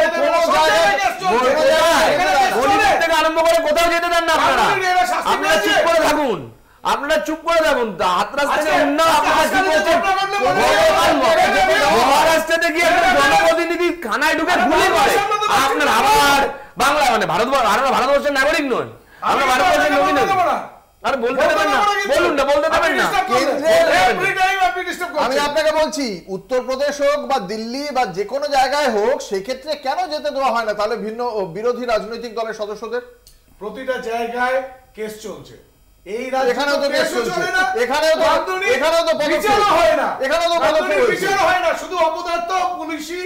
থেকে আরম্ভ করে কোথাও যেতে দেন না আপনারা আপনারা চুপ করে থাকুন আপনারা চুপ করে থাকুন হাতরাস থেকে গিয়ে জনপ্রতিনিধি খানায় ঢুকে ভুলে করে আপনার আবার
বাংলা মানে ভারত
আমরা ভারতবর্ষের নাগরিক নয় আমরা ভারতবর্ষের নবী নয়
আমি আপনাকে বলছি উত্তরপ্রদেশ হোক বা দিল্লি বা যে কোনো জায়গায় হোক সেক্ষেত্রে কেন যেতে দেওয়া হয় না তাহলে ভিন্ন বিরোধী রাজনৈতিক দলের সদস্যদের প্রতিটা জায়গায় কেস চলছে এই এখানেও তো এখানেও এখানেও হয় না এখানেও তো হয় না শুধু অপদার্থ পুলিশি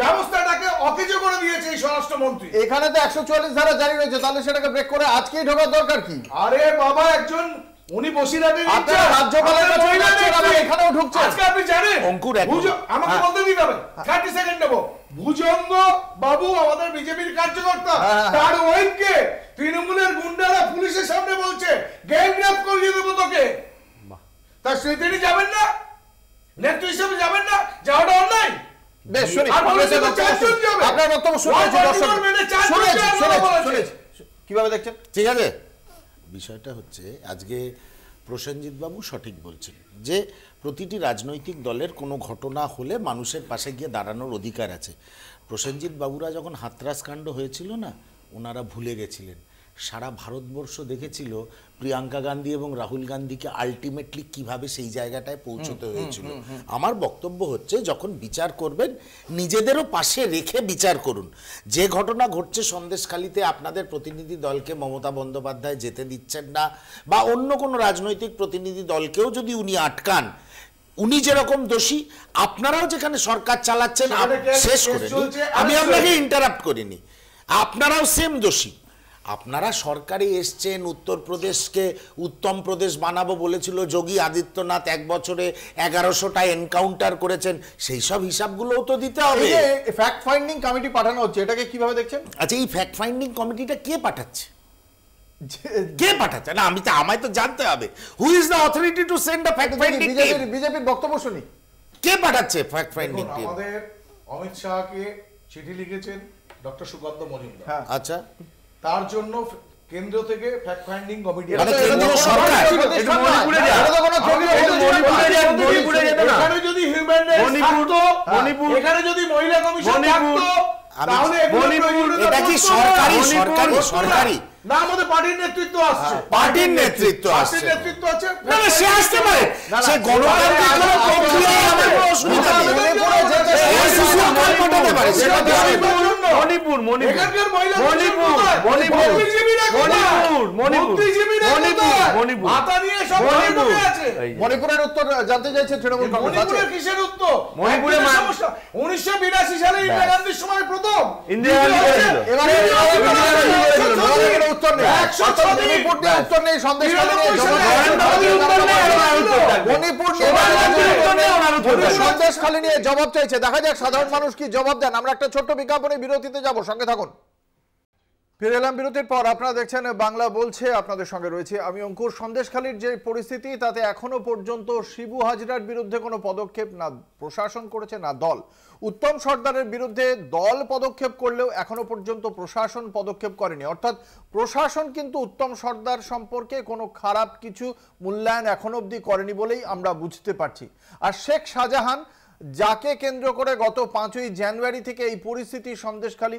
ব্যবস্থাটাকে অকেজো করে দিয়েছে এই স্বরাষ্ট্রমন্ত্রী এখানে তো একশো চুয়াল্লিশ ধারা জারি রয়েছে তাহলে সেটাকে ব্রেক করে আজকেই ঢোকার দরকার কি আরে বাবা একজন উনি রাজ্যপালের হ্যাঁ। হ্যাঁ। বাবু আমাদের বিজেপির কার্যকর্তা হ্যাঁ, তৃণমূলের গুন্ডারা পুলিশের সামনে বলছে করিয়ে দেবো তোকে
তার স্মৃতি যাবেন না নেত্রী হিসেবে যাবেন না যাওয়াটা অন্যায় বেশ আপনার কিভাবে দেখছেন ঠিক আছে বিষয়টা হচ্ছে আজকে প্রসেনজিৎ বাবু সঠিক বলছেন যে প্রতিটি রাজনৈতিক দলের কোনো ঘটনা হলে মানুষের পাশে গিয়ে দাঁড়ানোর অধিকার আছে প্রসেনজিৎ বাবুরা যখন হাতরাসকাণ্ড হয়েছিল না ওনারা ভুলে গেছিলেন সারা ভারতবর্ষ দেখেছিল প্রিয়াঙ্কা গান্ধী এবং রাহুল গান্ধীকে আলটিমেটলি কিভাবে সেই জায়গাটায় পৌঁছতে হয়েছিল আমার বক্তব্য হচ্ছে যখন বিচার করবেন নিজেদেরও পাশে রেখে বিচার করুন যে ঘটনা ঘটছে সন্দেশখালিতে আপনাদের প্রতিনিধি দলকে মমতা বন্দ্যোপাধ্যায় যেতে দিচ্ছেন না বা অন্য কোনো রাজনৈতিক প্রতিনিধি দলকেও যদি উনি আটকান উনি যেরকম দোষী আপনারাও যেখানে সরকার চালাচ্ছেন শেষ করেনি আমি আপনাকে ইন্টারাপ্ট করিনি আপনারাও সেম দোষী আপনারা সরকারে এসছেন উত্তরপ্রদেশকে উত্তম প্রদেশ বানাবো বলেছিল যোগী আদিত্যনাথ এক বছরে এগারোশোটা এনকাউন্টার করেছেন সেই সব হিসাবগুলোও তো দিতে হবে ফ্যাক্ট ফাইন্ডিং কমিটি পাঠানো হচ্ছে এটাকে কিভাবে দেখছেন আচ্ছা এই ফ্যাক্ট ফাইন্ডিং কমিটিটা কে পাঠাচ্ছে কে পাঠাচ্ছে না আমি তো আমায় তো জানতে হবে who is the authority to send the fact finding team বিজেপির বক্তব্য শুনি কে পাঠাচ্ছে ফ্যাক্ট ফাইন্ডিং টিম
আমাদের অমিত শাহকে চিঠি লিখেছেন ডক্টর সুকান্ত মজুমদার হ্যাঁ। আচ্ছা তার জন্য কেন্দ্র থেকে ফ্যাক্ট ফাইন্ডিং কমিটি এখানে যদি মহিলা কমিশন
মণিপুরের
উত্তর জানতে চাইছে তৃণমূল কংগ্রেস কিসের উত্তর উনিশশো বিরাশি সালে ইন্দিরা ইন্দিরা খালি নিয়ে জবাব চাইছে দেখা যাক সাধারণ মানুষ কি জবাব দেন আমরা একটা ছোট্ট বিজ্ঞাপনে বিরতিতে যাব সঙ্গে থাকুন ফিরে এলাম বিরতির পর আপনারা দেখছেন বাংলা বলছে আপনাদের সঙ্গে রয়েছে আমি অঙ্কুর সন্দেশখালীর যে পরিস্থিতি তাতে এখনো পর্যন্ত শিবু হাজরার বিরুদ্ধে কোনো পদক্ষেপ না প্রশাসন করেছে না দল উত্তম সর্দারের বিরুদ্ধে দল পদক্ষেপ করলেও এখনো পর্যন্ত প্রশাসন পদক্ষেপ করেনি অর্থাৎ প্রশাসন কিন্তু উত্তম সর্দার সম্পর্কে কোনো খারাপ কিছু মূল্যায়ন এখনো অবধি করেনি বলেই আমরা বুঝতে পারছি আর শেখ শাহজাহান যাকে কেন্দ্র করে গত পাঁচই জানুয়ারি থেকে এই পরিস্থিতি সন্দেশখালী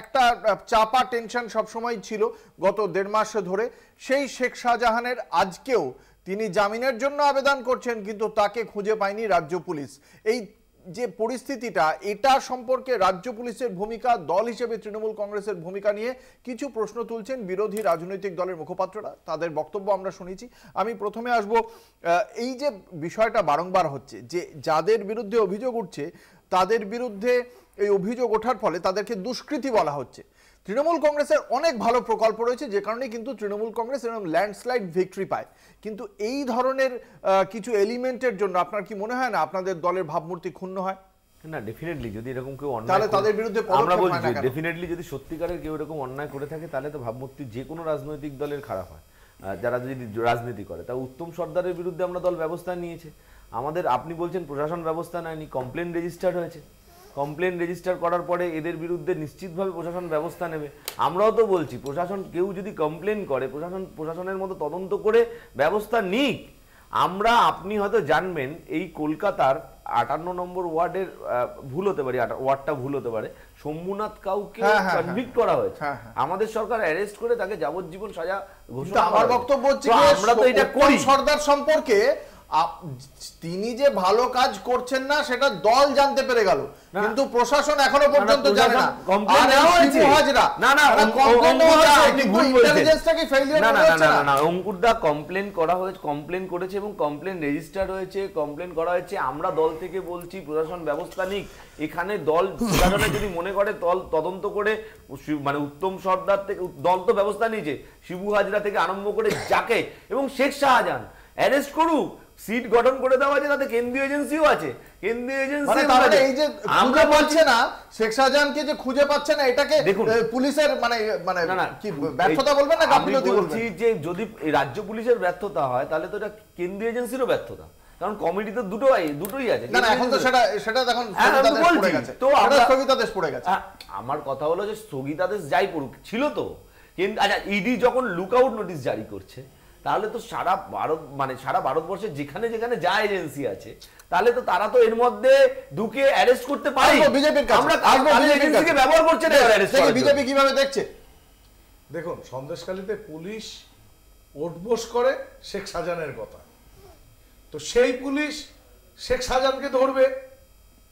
একটা চাপা টেনশন সবসময় ছিল গত দেড় মাস ধরে সেই শেখ শাহজাহানের আজকেও তিনি জামিনের জন্য আবেদন করছেন কিন্তু তাকে খুঁজে পায়নি রাজ্য পুলিশ এই যে পরিস্থিতিটা এটা সম্পর্কে রাজ্য পুলিশের ভূমিকা দল হিসেবে তৃণমূল কংগ্রেসের ভূমিকা নিয়ে কিছু প্রশ্ন তুলছেন বিরোধী রাজনৈতিক দলের মুখপাত্ররা তাদের বক্তব্য আমরা শুনেছি আমি প্রথমে আসব এই যে বিষয়টা বারংবার হচ্ছে যে যাদের বিরুদ্ধে অভিযোগ উঠছে তাদের বিরুদ্ধে এই অভিযোগ ওঠার ফলে তাদেরকে দুষ্কৃতি বলা হচ্ছে তৃণমূল কংগ্রেসের অনেক ভালো প্রকল্প রয়েছে যে কারণে কিন্তু তৃণমূল কংগ্রেস এরকম ল্যান্ডস্লাইড ভিক্টরি পায় কিন্তু এই ধরনের কিছু এলিমেন্টের জন্য আপনার কি মনে হয় না আপনাদের দলের ভাবমূর্তি ক্ষুণ্ণ হয়
না ডেফিনেটলি যদি এরকম কেউ অন্যায় তাদের বিরুদ্ধে আমরা বলছি ডেফিনেটলি যদি সত্যিকারের কেউ এরকম অন্যায় করে থাকে তাহলে তো ভাবমূর্তি যে কোনো রাজনৈতিক দলের খারাপ হয় যারা যদি রাজনীতি করে তা উত্তম সর্দারের বিরুদ্ধে আমরা দল ব্যবস্থা নিয়েছে আমাদের আপনি বলছেন প্রশাসন ব্যবস্থা নেয়নি কমপ্লেন রেজিস্টার্ড হয়েছে কমপ্লেন রেজিস্টার করার পরে এদের বিরুদ্ধে নিশ্চিতভাবে প্রশাসন ব্যবস্থা নেবে আমরাও তো বলছি প্রশাসন কেউ যদি কমপ্লেন করে প্রশাসন প্রশাসনের মতো তদন্ত করে ব্যবস্থা নিক আমরা আপনি হয়তো জানবেন এই কলকাতার আটান্ন নম্বর ওয়ার্ডের ভুল হতে পারে ওয়ার্ডটা ভুল হতে পারে শম্ভুনাথ কাউকে কনভিক্ট হ্যাঁ, হ্যাঁ, হ্যাঁ। করা হয়েছে আমাদের সরকার অ্যারেস্ট করে তাকে যাবজ্জীবন সাজা ঘোষণা আমার বক্তব্য আমরা তো এটা করি
সর্দার সম্পর্কে তিনি যে ভালো কাজ করছেন না সেটা দল জানতে পেরে গেল কিন্তু প্রশাসন এখনো পর্যন্ত জানে না না না
না কমপ্লেন করা হয়েছে কমপ্লেন করেছে এবং কমপ্লেন রেজিস্টার হয়েছে কমপ্লেন করা হয়েছে আমরা দল থেকে বলছি প্রশাসন ব্যবস্থা নিক এখানে দল প্রশাসনে যদি মনে করে দল তদন্ত করে মানে উত্তম সর্দার থেকে দল তো ব্যবস্থা নিয়েছে শিবু হাজরা থেকে আরম্ভ করে যাকে এবং শেখ শাহজাহান অ্যারেস্ট করুক সিট গঠন করে দেওয়া আছে তাতে কেন্দ্রীয় এজেন্সিও আছে কেন্দ্রীয় এজেন্সি মানে মানে এই যে আমরা পাচ্ছে না
শেখ শাহজাহানকে যে খুঁজে
পাচ্ছে না এটাকে পুলিশের
মানে মানে কি ব্যর্থতা বলবেন না গাফিলতি
যে যদি রাজ্য পুলিশের ব্যর্থতা হয় তাহলে তো এটা কেন্দ্রীয় এজেন্সিরও ব্যর্থতা কারণ কমিটি তো দুটো দুটোই আছে না এখন তো সেটা সেটা
এখন হ্যাঁ, তো আমরা
স্থগিতাদেশ পড়ে গেছে আমার কথা হলো যে স্থগিতাদেশ যাই পড়ুক ছিল তো কিন্তু আচ্ছা ইডি যখন লুক আউট নোটিশ জারি করছে তাহলে তো সারা ভারত মানে সারা ভারতবর্ষে যেখানে যেখানে যা এজেন্সি আছে তাহলে তো তারা তো এর মধ্যে ঢুকে অ্যারেস্ট করতে পারে বিজেপির আমরা এজেন্সিকে ব্যবহার করছে বিজেপি কিভাবে দেখছে
দেখুন সন্দেশখালীতে পুলিশ ওটবোস করে শেখ সাজানের কথা তো সেই পুলিশ শেখ সাজানকে ধরবে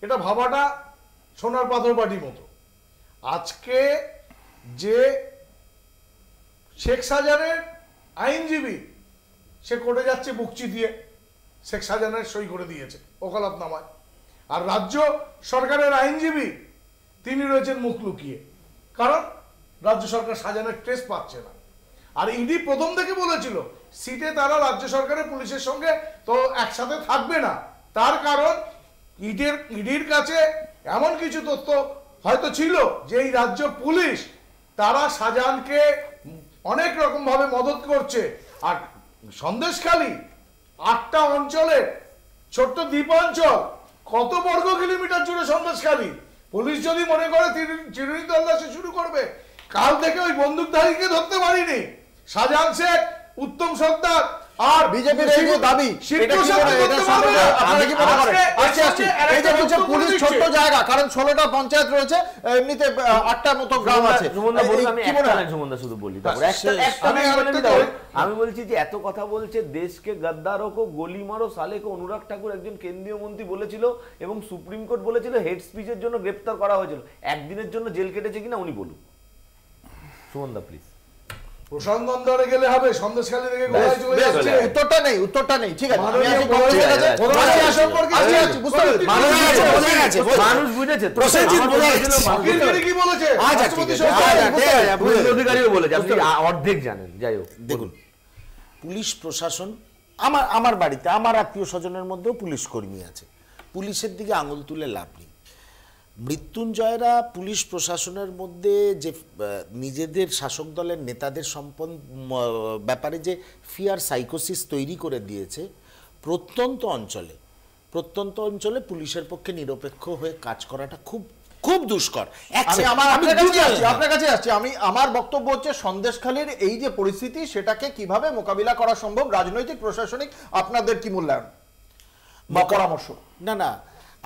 এটা ভাবাটা সোনার পাথর বাটির মতো আজকে যে শেখ সাজানের আইনজীবী সে কোর্টে যাচ্ছে বুকচি দিয়ে শেখ শাহজাহানের সই করে দিয়েছে ওকালতনামায় আর রাজ্য সরকারের আইনজীবী তিনি রয়েছেন মুখ লুকিয়ে কারণ রাজ্য সরকার সাজানের ট্রেস পাচ্ছে না আর ইডি প্রথম থেকে বলেছিল সিটে তারা রাজ্য সরকারের পুলিশের সঙ্গে তো একসাথে থাকবে না তার কারণ ইডির ইডির কাছে এমন কিছু তথ্য হয়তো ছিল যে এই রাজ্য পুলিশ তারা সাজানকে অনেক রকমভাবে মদত করছে আর সন্দেশখালী আটটা অঞ্চলের ছোট্ট দ্বীপাঞ্চল কত বর্গ কিলোমিটার জুড়ে সন্দেশখালী পুলিশ যদি মনে করে চিরুনি তল্লাশি শুরু করবে কাল থেকে ওই বন্দুকধারীকে ধরতে পারিনি শাহজাহান শেখ উত্তম সর্দার আর বিজেপির এই যে দাবি পুলিশ জায়গা কারণ
পঞ্চায়েত রয়েছে এমনিতে মতো গ্রাম আছে আমি শুধু বলি আমি বলছি যে এত কথা বলছে দেশকে গদ্দার হোক গলি মারো সালে অনুরাগ ঠাকুর একজন কেন্দ্রীয় মন্ত্রী বলেছিল এবং সুপ্রিম কোর্ট বলেছিল হেড স্পিচের জন্য গ্রেপ্তার করা হয়েছিল একদিনের জন্য জেল কেটেছে কিনা উনি বলুন সুমন্দা প্লিজ গেলে হবে সন্দেশখালী থেকে চলে যাচ্ছে উত্তরটা
নেই উত্তরটা নেই ঠিক আছে
অর্ধেক জানেন যাই হোক দেখুন পুলিশ প্রশাসন আমার আমার বাড়িতে আমার আত্মীয় স্বজনের মধ্যেও পুলিশ কর্মী আছে পুলিশের দিকে আঙুল তুলে লাভ নেই মৃত্যুঞ্জয়রা পুলিশ প্রশাসনের মধ্যে যে নিজেদের শাসক দলের নেতাদের সম্পদ ব্যাপারে যে ফিয়ার সাইকোসিস তৈরি করে দিয়েছে প্রত্যন্ত অঞ্চলে প্রত্যন্ত অঞ্চলে পুলিশের পক্ষে নিরপেক্ষ হয়ে কাজ করাটা খুব খুব দুষ্কর আপনার কাছে আসছি আমি আমার
বক্তব্য হচ্ছে সন্দেশখালীর এই যে পরিস্থিতি সেটাকে কিভাবে মোকাবিলা করা সম্ভব রাজনৈতিক প্রশাসনিক
আপনাদের কি মূল্যায়ন বা পরামর্শ না না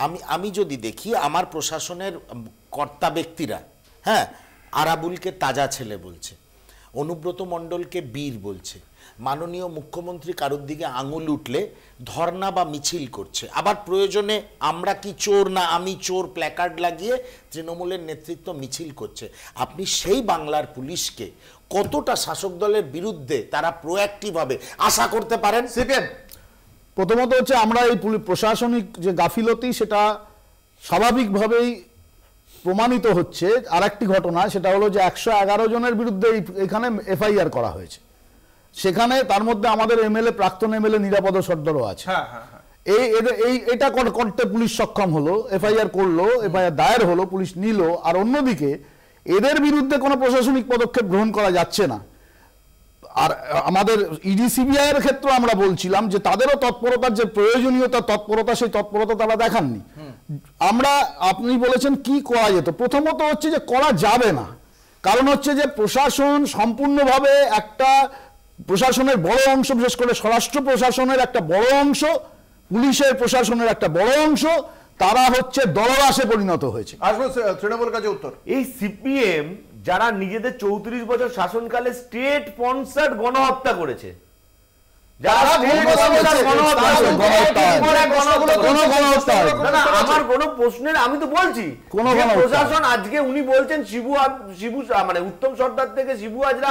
আমি আমি যদি দেখি আমার প্রশাসনের কর্তা ব্যক্তিরা হ্যাঁ আরাবুলকে তাজা ছেলে বলছে অনুব্রত মণ্ডলকে বীর বলছে মাননীয় মুখ্যমন্ত্রী কারোর দিকে আঙুল উঠলে ধর্না বা মিছিল করছে আবার প্রয়োজনে আমরা কি চোর না আমি চোর প্ল্যাকার্ড লাগিয়ে তৃণমূলের নেতৃত্ব মিছিল করছে আপনি সেই বাংলার পুলিশকে কতটা শাসক দলের বিরুদ্ধে তারা প্রোঅ্যাক্টিভ হবে আশা করতে পারেন সিপিএম
প্রথমত হচ্ছে আমরা এই প্রশাসনিক যে গাফিলতি সেটা
স্বাভাবিকভাবেই প্রমাণিত হচ্ছে আর একটি ঘটনা সেটা হলো যে একশো এগারো জনের বিরুদ্ধে এখানে এফআইআর করা হয়েছে সেখানে তার মধ্যে আমাদের এমএলএ প্রাক্তন
এমএলএ নিরাপদ সর্দারও আছে হ্যাঁ, হ্যাঁ, হ্যাঁ। এই এই এটা করতে পুলিশ সক্ষম হলো এফআইআর করলো এফআইআর দায়ের হলো পুলিশ নিল আর অন্যদিকে এদের বিরুদ্ধে কোনো প্রশাসনিক পদক্ষেপ গ্রহণ করা যাচ্ছে না আর আমাদের ইডি e সিবিআই এর ক্ষেত্রে আমরা বলছিলাম যে তাদেরও তৎপরতার যে প্রয়োজনীয়তা তৎপরতা সেই তৎপরতা তারা দেখাননি আমরা আপনি বলেছেন কি করা যেত প্রথমত হচ্ছে যে করা যাবে না কারণ হচ্ছে যে প্রশাসন সম্পূর্ণভাবে একটা প্রশাসনের বড় অংশ বিশেষ করে স্বরাষ্ট্র প্রশাসনের একটা বড় অংশ পুলিশের প্রশাসনের একটা বড় অংশ তারা হচ্ছে
দলরাসে পরিণত হয়েছে আসলে তৃণমূল কাছে উত্তর এই সিপিএম যারা নিজেদের চৌত্রিশ বছর শাসনকালে স্টেট স্পন্সার্ড গণহত্যা করেছে আমার কোন প্রশ্নের আমি তো বলছি প্রশাসন আজকে উনি বলছেন শিবু শিবু মানে উত্তম সর্দার থেকে শিবু আজরা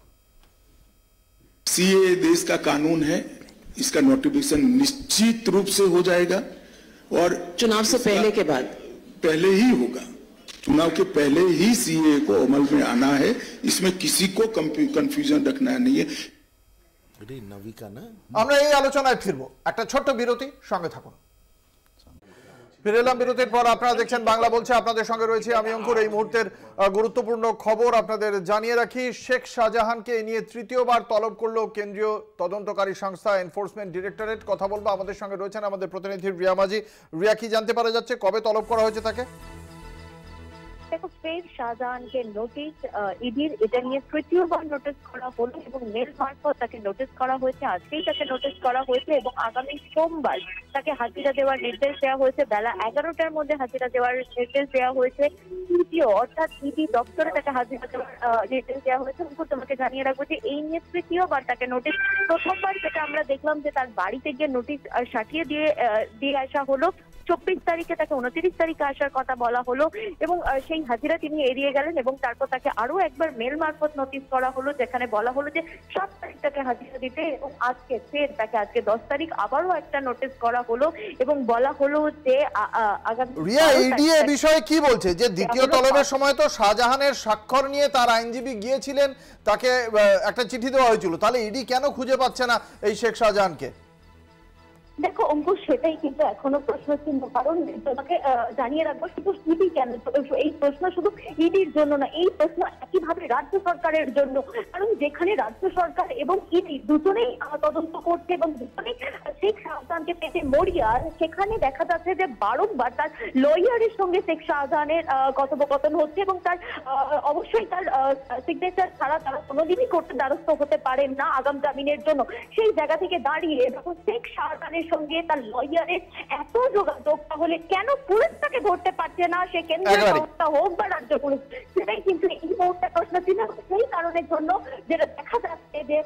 सीए देश का कानून है इसका नोटिफिकेशन निश्चित रूप से हो जाएगा और चुनाव से पहले के बाद पहले ही होगा चुनाव के पहले ही सीए को अमल में आना है इसमें किसी को कंफ्यूजन रखना नहीं है আমরা এই আলোচনায় ফিরবো
একটা ছোট্ট বিরতি সঙ্গে থাকুন ফিরে এলাম বিরতির পর আপনারা দেখছেন বাংলা বলছে আপনাদের সঙ্গে রয়েছে আমি অঙ্কুর এই মুহূর্তের গুরুত্বপূর্ণ খবর আপনাদের জানিয়ে রাখি শেখ শাহজাহানকে নিয়ে তৃতীয়বার তলব করল কেন্দ্রীয় তদন্তকারী সংস্থা এনফোর্সমেন্ট ডিরেক্টরেট কথা বলবো আমাদের সঙ্গে রয়েছেন আমাদের প্রতিনিধি রিয়ামাজি রিয়া কি জানতে পারা যাচ্ছে কবে তলব করা হয়েছে তাকে
দেখো ফের শাহজাহানকে নোটিশ ইডির এটা নিয়ে তৃতীয়বার নোটিশ করা হলো এবং মেল মারফত তাকে নোটিশ করা হয়েছে আজকেই তাকে নোটিশ করা হয়েছে এবং আগামী সোমবার তাকে হাজিরা দেওয়ার নির্দেশ দেওয়া হয়েছে বেলা এগারোটার মধ্যে হাজিরা দেওয়ার নির্দেশ দেওয়া হয়েছে তৃতীয় অর্থাৎ ইডি দপ্তরে তাকে হাজিরা দেওয়ার নির্দেশ দেওয়া হয়েছে তোমাকে জানিয়ে রাখবো যে এই নিয়ে তৃতীয়বার তাকে নোটিশ প্রথমবার যেটা আমরা দেখলাম যে তার বাড়িতে গিয়ে নোটিশ সাঠিয়ে দিয়ে দিয়ে আসা হলো চব্বিশ তারিখে তাকে উনত্রিশ তারিখে আসার কথা বলা হলো এবং সেই হাজিরা তিনি এড়িয়ে গেলেন এবং তারপর তাকে আরো একবার মেল মারফত নোটিশ করা হলো যেখানে বলা হলো যে সাত তারিখ তাকে হাজিরা দিতে এবং আজকে ফের তাকে আজকে দশ তারিখ আবারও একটা নোটিশ করা হলো এবং বলা হলো যে আগামী রিয়া এডিএ
বিষয়ে কি বলছে যে দ্বিতীয় তলবের সময় তো শাহজাহানের স্বাক্ষর নিয়ে তার আইনজীবী গিয়েছিলেন তাকে একটা চিঠি দেওয়া হয়েছিল তাহলে ইডি কেন খুঁজে পাচ্ছে না এই শেখ শাহজাহানকে
দেখো অঙ্কুশ সেটাই কিন্তু এখনো প্রশ্ন চিহ্ন কারণ তোমাকে জানিয়ে রাখবো শুধু ইডি কেন এই প্রশ্ন শুধু ইডির জন্য না এই প্রশ্ন একইভাবে রাজ্য সরকারের জন্য কারণ যেখানে রাজ্য সরকার এবং ইডি দুজনেই তদন্ত করছে এবং দুজনেই শেখ শাহজাহানকে পেতে মরিয়ার সেখানে দেখা যাচ্ছে যে বারংবার তার লয়ারের সঙ্গে শেখ শাহজাহানের কথোপকথন হচ্ছে এবং তার অবশ্যই তার সিগনেচার ছাড়া তারা কোনোদিনই করতে দ্বারস্থ হতে পারেন না আগাম জামিনের জন্য সেই জায়গা থেকে দাঁড়িয়ে যখন শেখ শাহজাহানের সরকারের সঙ্গে তার লয়ারের এত যোগাযোগ তাহলে কেন পুলিশটাকে ধরতে পারছে না সে কেন্দ্রীয় সংস্থা হোক বা রাজ্য পুলিশ সেটাই কিন্তু এই মুহূর্তে প্রশ্ন ছিল সেই কারণের জন্য যেটা দেখা যাচ্ছে যে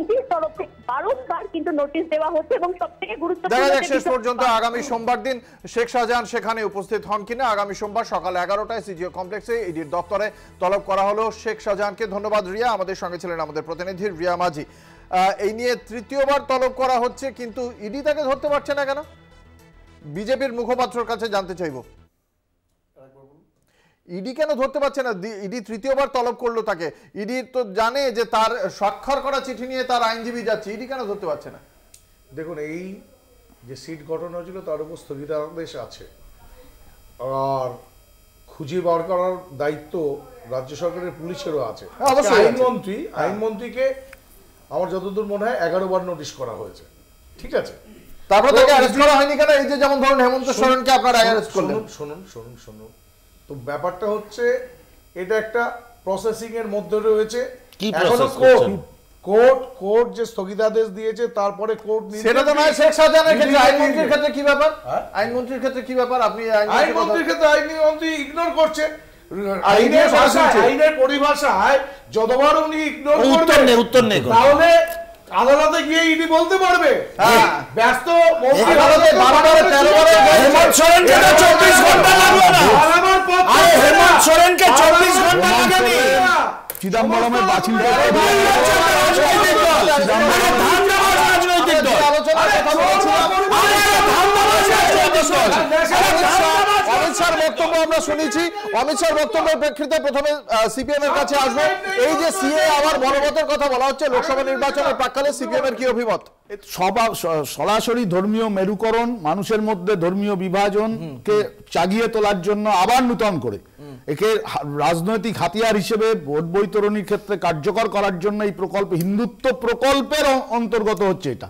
ইডির তরফ থেকে বারংবার কিন্তু নোটিশ দেওয়া হচ্ছে এবং সব থেকে গুরুত্বপূর্ণ শেষ
পর্যন্ত আগামী সোমবার দিন শেখ শাহজাহান সেখানে উপস্থিত হন কিনা আগামী সোমবার সকাল এগারোটায় সিজিও কমপ্লেক্সে ইডির দপ্তরে তলব করা হলো শেখ শাহজাহানকে ধন্যবাদ রিয়া আমাদের সঙ্গে ছিলেন আমাদের প্রতিনিধি রিয়া মাঝি এই নিয়ে তৃতীয়বার তলব করা হচ্ছে কিন্তু ইডি তাকে ধরতে পারছে না কেন বিজেপির মুখপাত্রর কাছে জানতে চাইব ইডি কেন ধরতে পারছে না ইডি তৃতীয়বার তলব করলো তাকে ইডি তো জানে যে তার স্বাক্ষর করা চিঠি নিয়ে তার আইনজীবী যাচ্ছে ইডি কেন ধরতে পারছে না দেখুন এই যে সিট গঠন হয়েছিল তার উপর স্থগিতাদেশ আছে আর খুঁজে বার করার দায়িত্ব রাজ্য সরকারের পুলিশেরও আছে হ্যাঁ, আইনমন্ত্রী হ্যাঁ। আইনমন্ত্রীকে আমার যতদূর মনে হয় এগারো বার নোটিশ করা হয়েছে ঠিক আছে তারপরে যে স্থগিতাদেশ দিয়েছে তারপরে সেটা ক্ষেত্রে আইনমন্ত্রীর ক্ষেত্রে কি ব্যাপার হ্যাঁ? আইনমন্ত্রীর ক্ষেত্রে কি ব্যাপার আপনি আইনমন্ত্রীর ক্ষেত্রে আইনমন্ত্রী ইগনোর করছে আইনের ভাষায় আইনের পরিভাষায় যতবার উনি ইগনোর উত্তর নেই উত্তর নেই তাহলে আদালতে গিয়ে ইডি
বলতে পারবে হ্যাঁ। হ্যাঁ, ব্যস্ত আদালতে বারবার তেরো বারের হেমন্ত সোরেনকে তো
চব্বিশ ঘন্টা লাগলো
না আরে হেমন্ত সোরেনকে চব্বিশ ঘন্টা
লাগেনি চিদাম্বরমের বাছিল চিদাম্বরম রাজনৈতিক দল আলোচনা কথা বলছিলাম সরাসরি ধর্মীয় মেরুকরণ মানুষের মধ্যে ধর্মীয় বিভাজনকে চাগিয়ে তোলার জন্য আবার নূতন করে একে রাজনৈতিক হাতিয়ার হিসেবে
ভোট বৈতরণীর ক্ষেত্রে কার্যকর করার জন্য এই প্রকল্প হিন্দুত্ব প্রকল্পের অন্তর্গত হচ্ছে এটা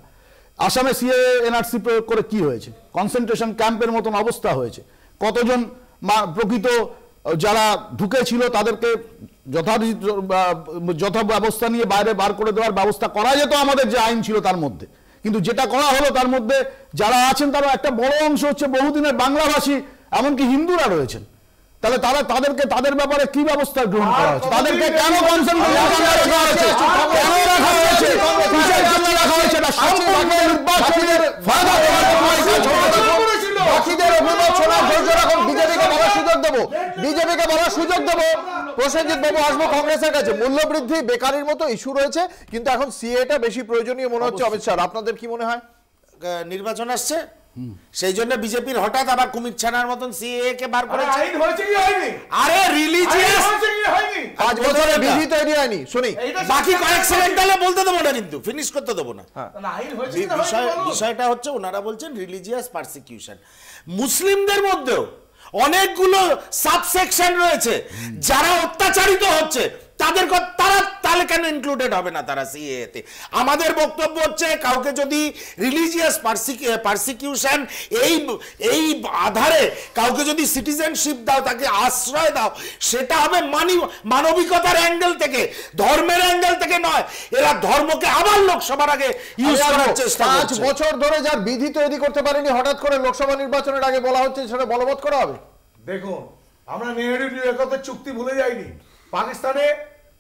আসামে সিএ এনআরসি প্রয়োগ করে কি হয়েছে কনসেন্ট্রেশন ক্যাম্পের মতন অবস্থা হয়েছে কতজন প্রকৃত যারা ঢুকেছিল তাদেরকে যথা
যথা ব্যবস্থা নিয়ে বাইরে বার করে দেওয়ার ব্যবস্থা করা যেত আমাদের যে আইন ছিল তার মধ্যে কিন্তু যেটা করা হলো তার মধ্যে যারা আছেন তারা একটা বড় অংশ হচ্ছে বহুদিনের বাংলাভাষী এমনকি হিন্দুরা রয়েছেন তাহলে তারা তাদেরকে তাদের ব্যাপারে কি ব্যবস্থা গ্রহণ করা হচ্ছে তাদেরকে কেন বিজেপিকে বলার সুযোগ দেবো প্রসেনজিৎ বাবু আসবো কংগ্রেসের কাছে মূল্যবৃদ্ধি বেকারির মতো ইস্যু রয়েছে কিন্তু এখন সিএটা বেশি প্রয়োজনীয় মনে হচ্ছে অমিত
আপনাদের কি মনে হয় নির্বাচন আসছে সেই জন্য বিজেপির হঠাৎ আবার কুমির ছানার মতন সিএ কে বার আইন হয়েছে কি হয়নি আরে রিলিজিয়াস পাঁচ বিধি তৈরি হয়নি শুনি বাকি কয়েক সেকেন্ড তাহলে বলতে দেবো না কিন্তু ফিনিশ করতে দেবো না হ্যাঁ। বিষয়টা হচ্ছে ওনারা বলছেন রিলিজিয়াস পার্সিকিউশন মুসলিমদের মধ্যেও অনেকগুলো সাবসেকশন রয়েছে যারা অত্যাচারিত হচ্ছে তাদের তারা তাহলে কেন ইনক্লুডেড হবে না তারা সিএতে আমাদের বক্তব্য হচ্ছে কাউকে যদি রিলিজিয়াস পার্সিকিউশন এই এই আধারে কাউকে যদি সিটিজেনশিপ দাও তাকে আশ্রয় দাও সেটা হবে মানি মানবিকতার অ্যাঙ্গেল থেকে ধর্মের অ্যাঙ্গেল থেকে নয় এরা ধর্মকে আবার লোকসভার আগে ইউজ করার চেষ্টা পাঁচ
বছর ধরে যার বিধি তৈরি করতে পারেনি হঠাৎ করে লোকসভা নির্বাচনের আগে বলা হচ্ছে সেটা বলবৎ করা হবে দেখুন আমরা নেহরু নিরক্ষতার চুক্তি ভুলে যাইনি পাকিস্তানে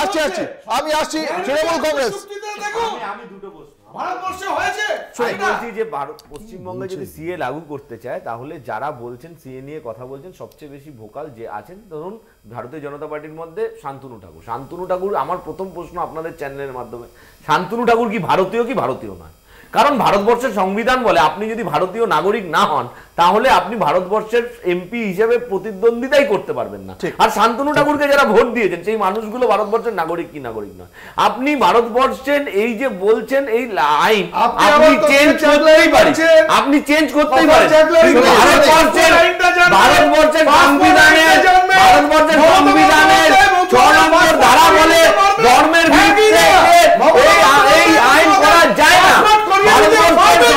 আসছি আসছি আমি আসছি তৃণমূল কংগ্রেস পশ্চিমবঙ্গে লাগু করতে চায় তাহলে যারা বলছেন নিয়ে কথা বলছেন সবচেয়ে বেশি ভোকাল যে আছেন ধরুন ভারতীয় জনতা পার্টির মধ্যে শান্তনু ঠাকুর শান্তনু ঠাকুর আমার প্রথম প্রশ্ন আপনাদের চ্যানেলের মাধ্যমে শান্তনু ঠাকুর কি ভারতীয় কি ভারতীয় নয় কারণ ভারতবর্ষের সংবিধান বলে আপনি যদি ভারতীয় নাগরিক না হন তাহলে আপনি ভারতবর্ষের এমপি হিসেবে প্রতিদ্বন্দ্বিতাই করতে পারবেন না আর শান্তনু ঠাকুরকে যারা ভোট দিয়েছেন সেই মানুষগুলো ভারতবর্ষের নাগরিক কি নাগরিক নয় আপনি ভারতবর্ষের এই যে বলছেন এই আইন আপনি চেঞ্জ করতেই পারেন আপনি চেঞ্জ করতেই পারেন ভারতবর্ষের ভারতবর্ষের সংবিধানে
ভারতবর্ষের সংবিধানে ছ নম্বর ধারা বলে ধর্মের ভিত্তিতে এই আইন
আচ্ছা,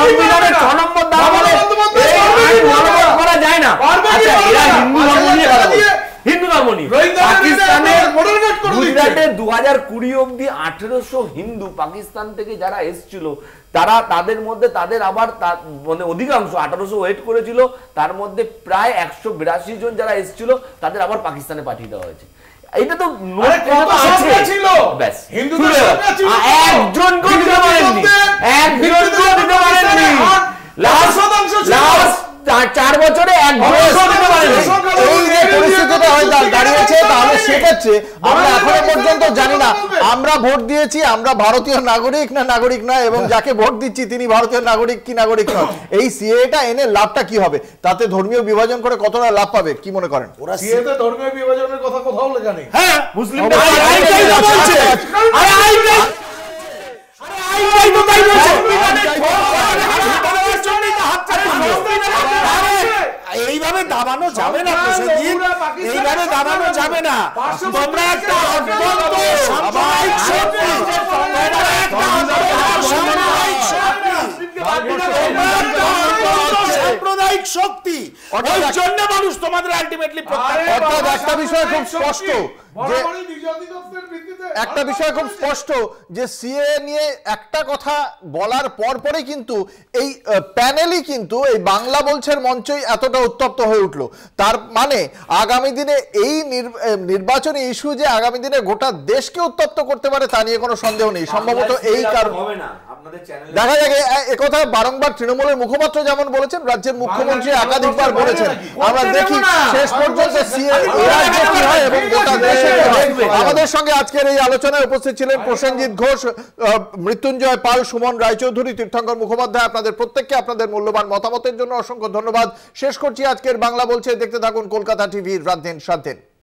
কুড়ি অব্দি হিন্দু পাকিস্তান থেকে যারা তারা তাদের মধ্যে তাদের আবার মানে অধিকাংশ আঠারোশো ওয়েট করেছিল তার মধ্যে প্রায় একশো বিরাশি জন যারা এসছিল তাদের আবার পাকিস্তানে পাঠিয়ে দেওয়া হয়েছে এটা
তো ছিল ব্যাস হিন্দুদের ছিল
একজন দিতে পারেননি
একজন দিতে পারেননি লাস্ট লাস্ট চার
বছরে
আমরা ভোট দিয়েছি আমরা ভারতীয় নাগরিক না নাগরিক নয় এবং যাকে ভোট দিচ্ছি তিনি ভারতীয় নাগরিক কি নাগরিক নয় এই সিএটা এনে লাভটা কি হবে তাতে ধর্মীয় বিভাজন করে কতটা লাভ পাবে কি মনে করেন ওরা ধর্মীয় বিভাজনের কথা কোথাও হ্যাঁ মুসলিম হ্যাঁ,
হ্যাঁ, হ্যাঁ, এইভাবে দাবানো যাবে না এইভাবে দাবানো যাবে না তোমরা একটা সাম্প্রদায়িক শক্তি তোমরা একটা সাম্প্রদায়িক শক্তি অধ্যায়িক শক্তি ওই জন্য মানুষ তোমাদের আলটিমেটলি অর্থাৎ একটা বিষয় খুব স্পষ্ট
যে
একটা বিষয় খুব স্পষ্ট যে সিএ নিয়ে একটা কথা বলার পর পরে কিন্তু এই প্যানেলই কিন্তু এই বাংলা বলছের মঞ্চই এতটা উত্তপ্ত হয়ে উঠল তার মানে আগামী দিনে এই নির্বাচনী ইস্যু যে আগামী দিনে গোটা দেশকে উত্তপ্ত করতে পারে তা নিয়ে কোনো সন্দেহ নেই সম্ভবত এই কারণ দেখা যাক একথা বারংবার তৃণমূলের মুখপাত্র যেমন বলেছেন রাজ্যের মুখ্য মুখ্যমন্ত্রী একাধিকবার বলেছেন আমরা দেখি শেষ পর্যন্ত আমাদের সঙ্গে আজকের এই আলোচনায় উপস্থিত ছিলেন প্রসেনজিৎ ঘোষ মৃত্যুঞ্জয় পাল সুমন রায়চৌধুরী তীর্থঙ্কর মুখোপাধ্যায় আপনাদের প্রত্যেককে আপনাদের মূল্যবান মতামতের জন্য অসংখ্য ধন্যবাদ শেষ করছি আজকের বাংলা বলছে দেখতে থাকুন কলকাতা টিভির রাধেন সাধেন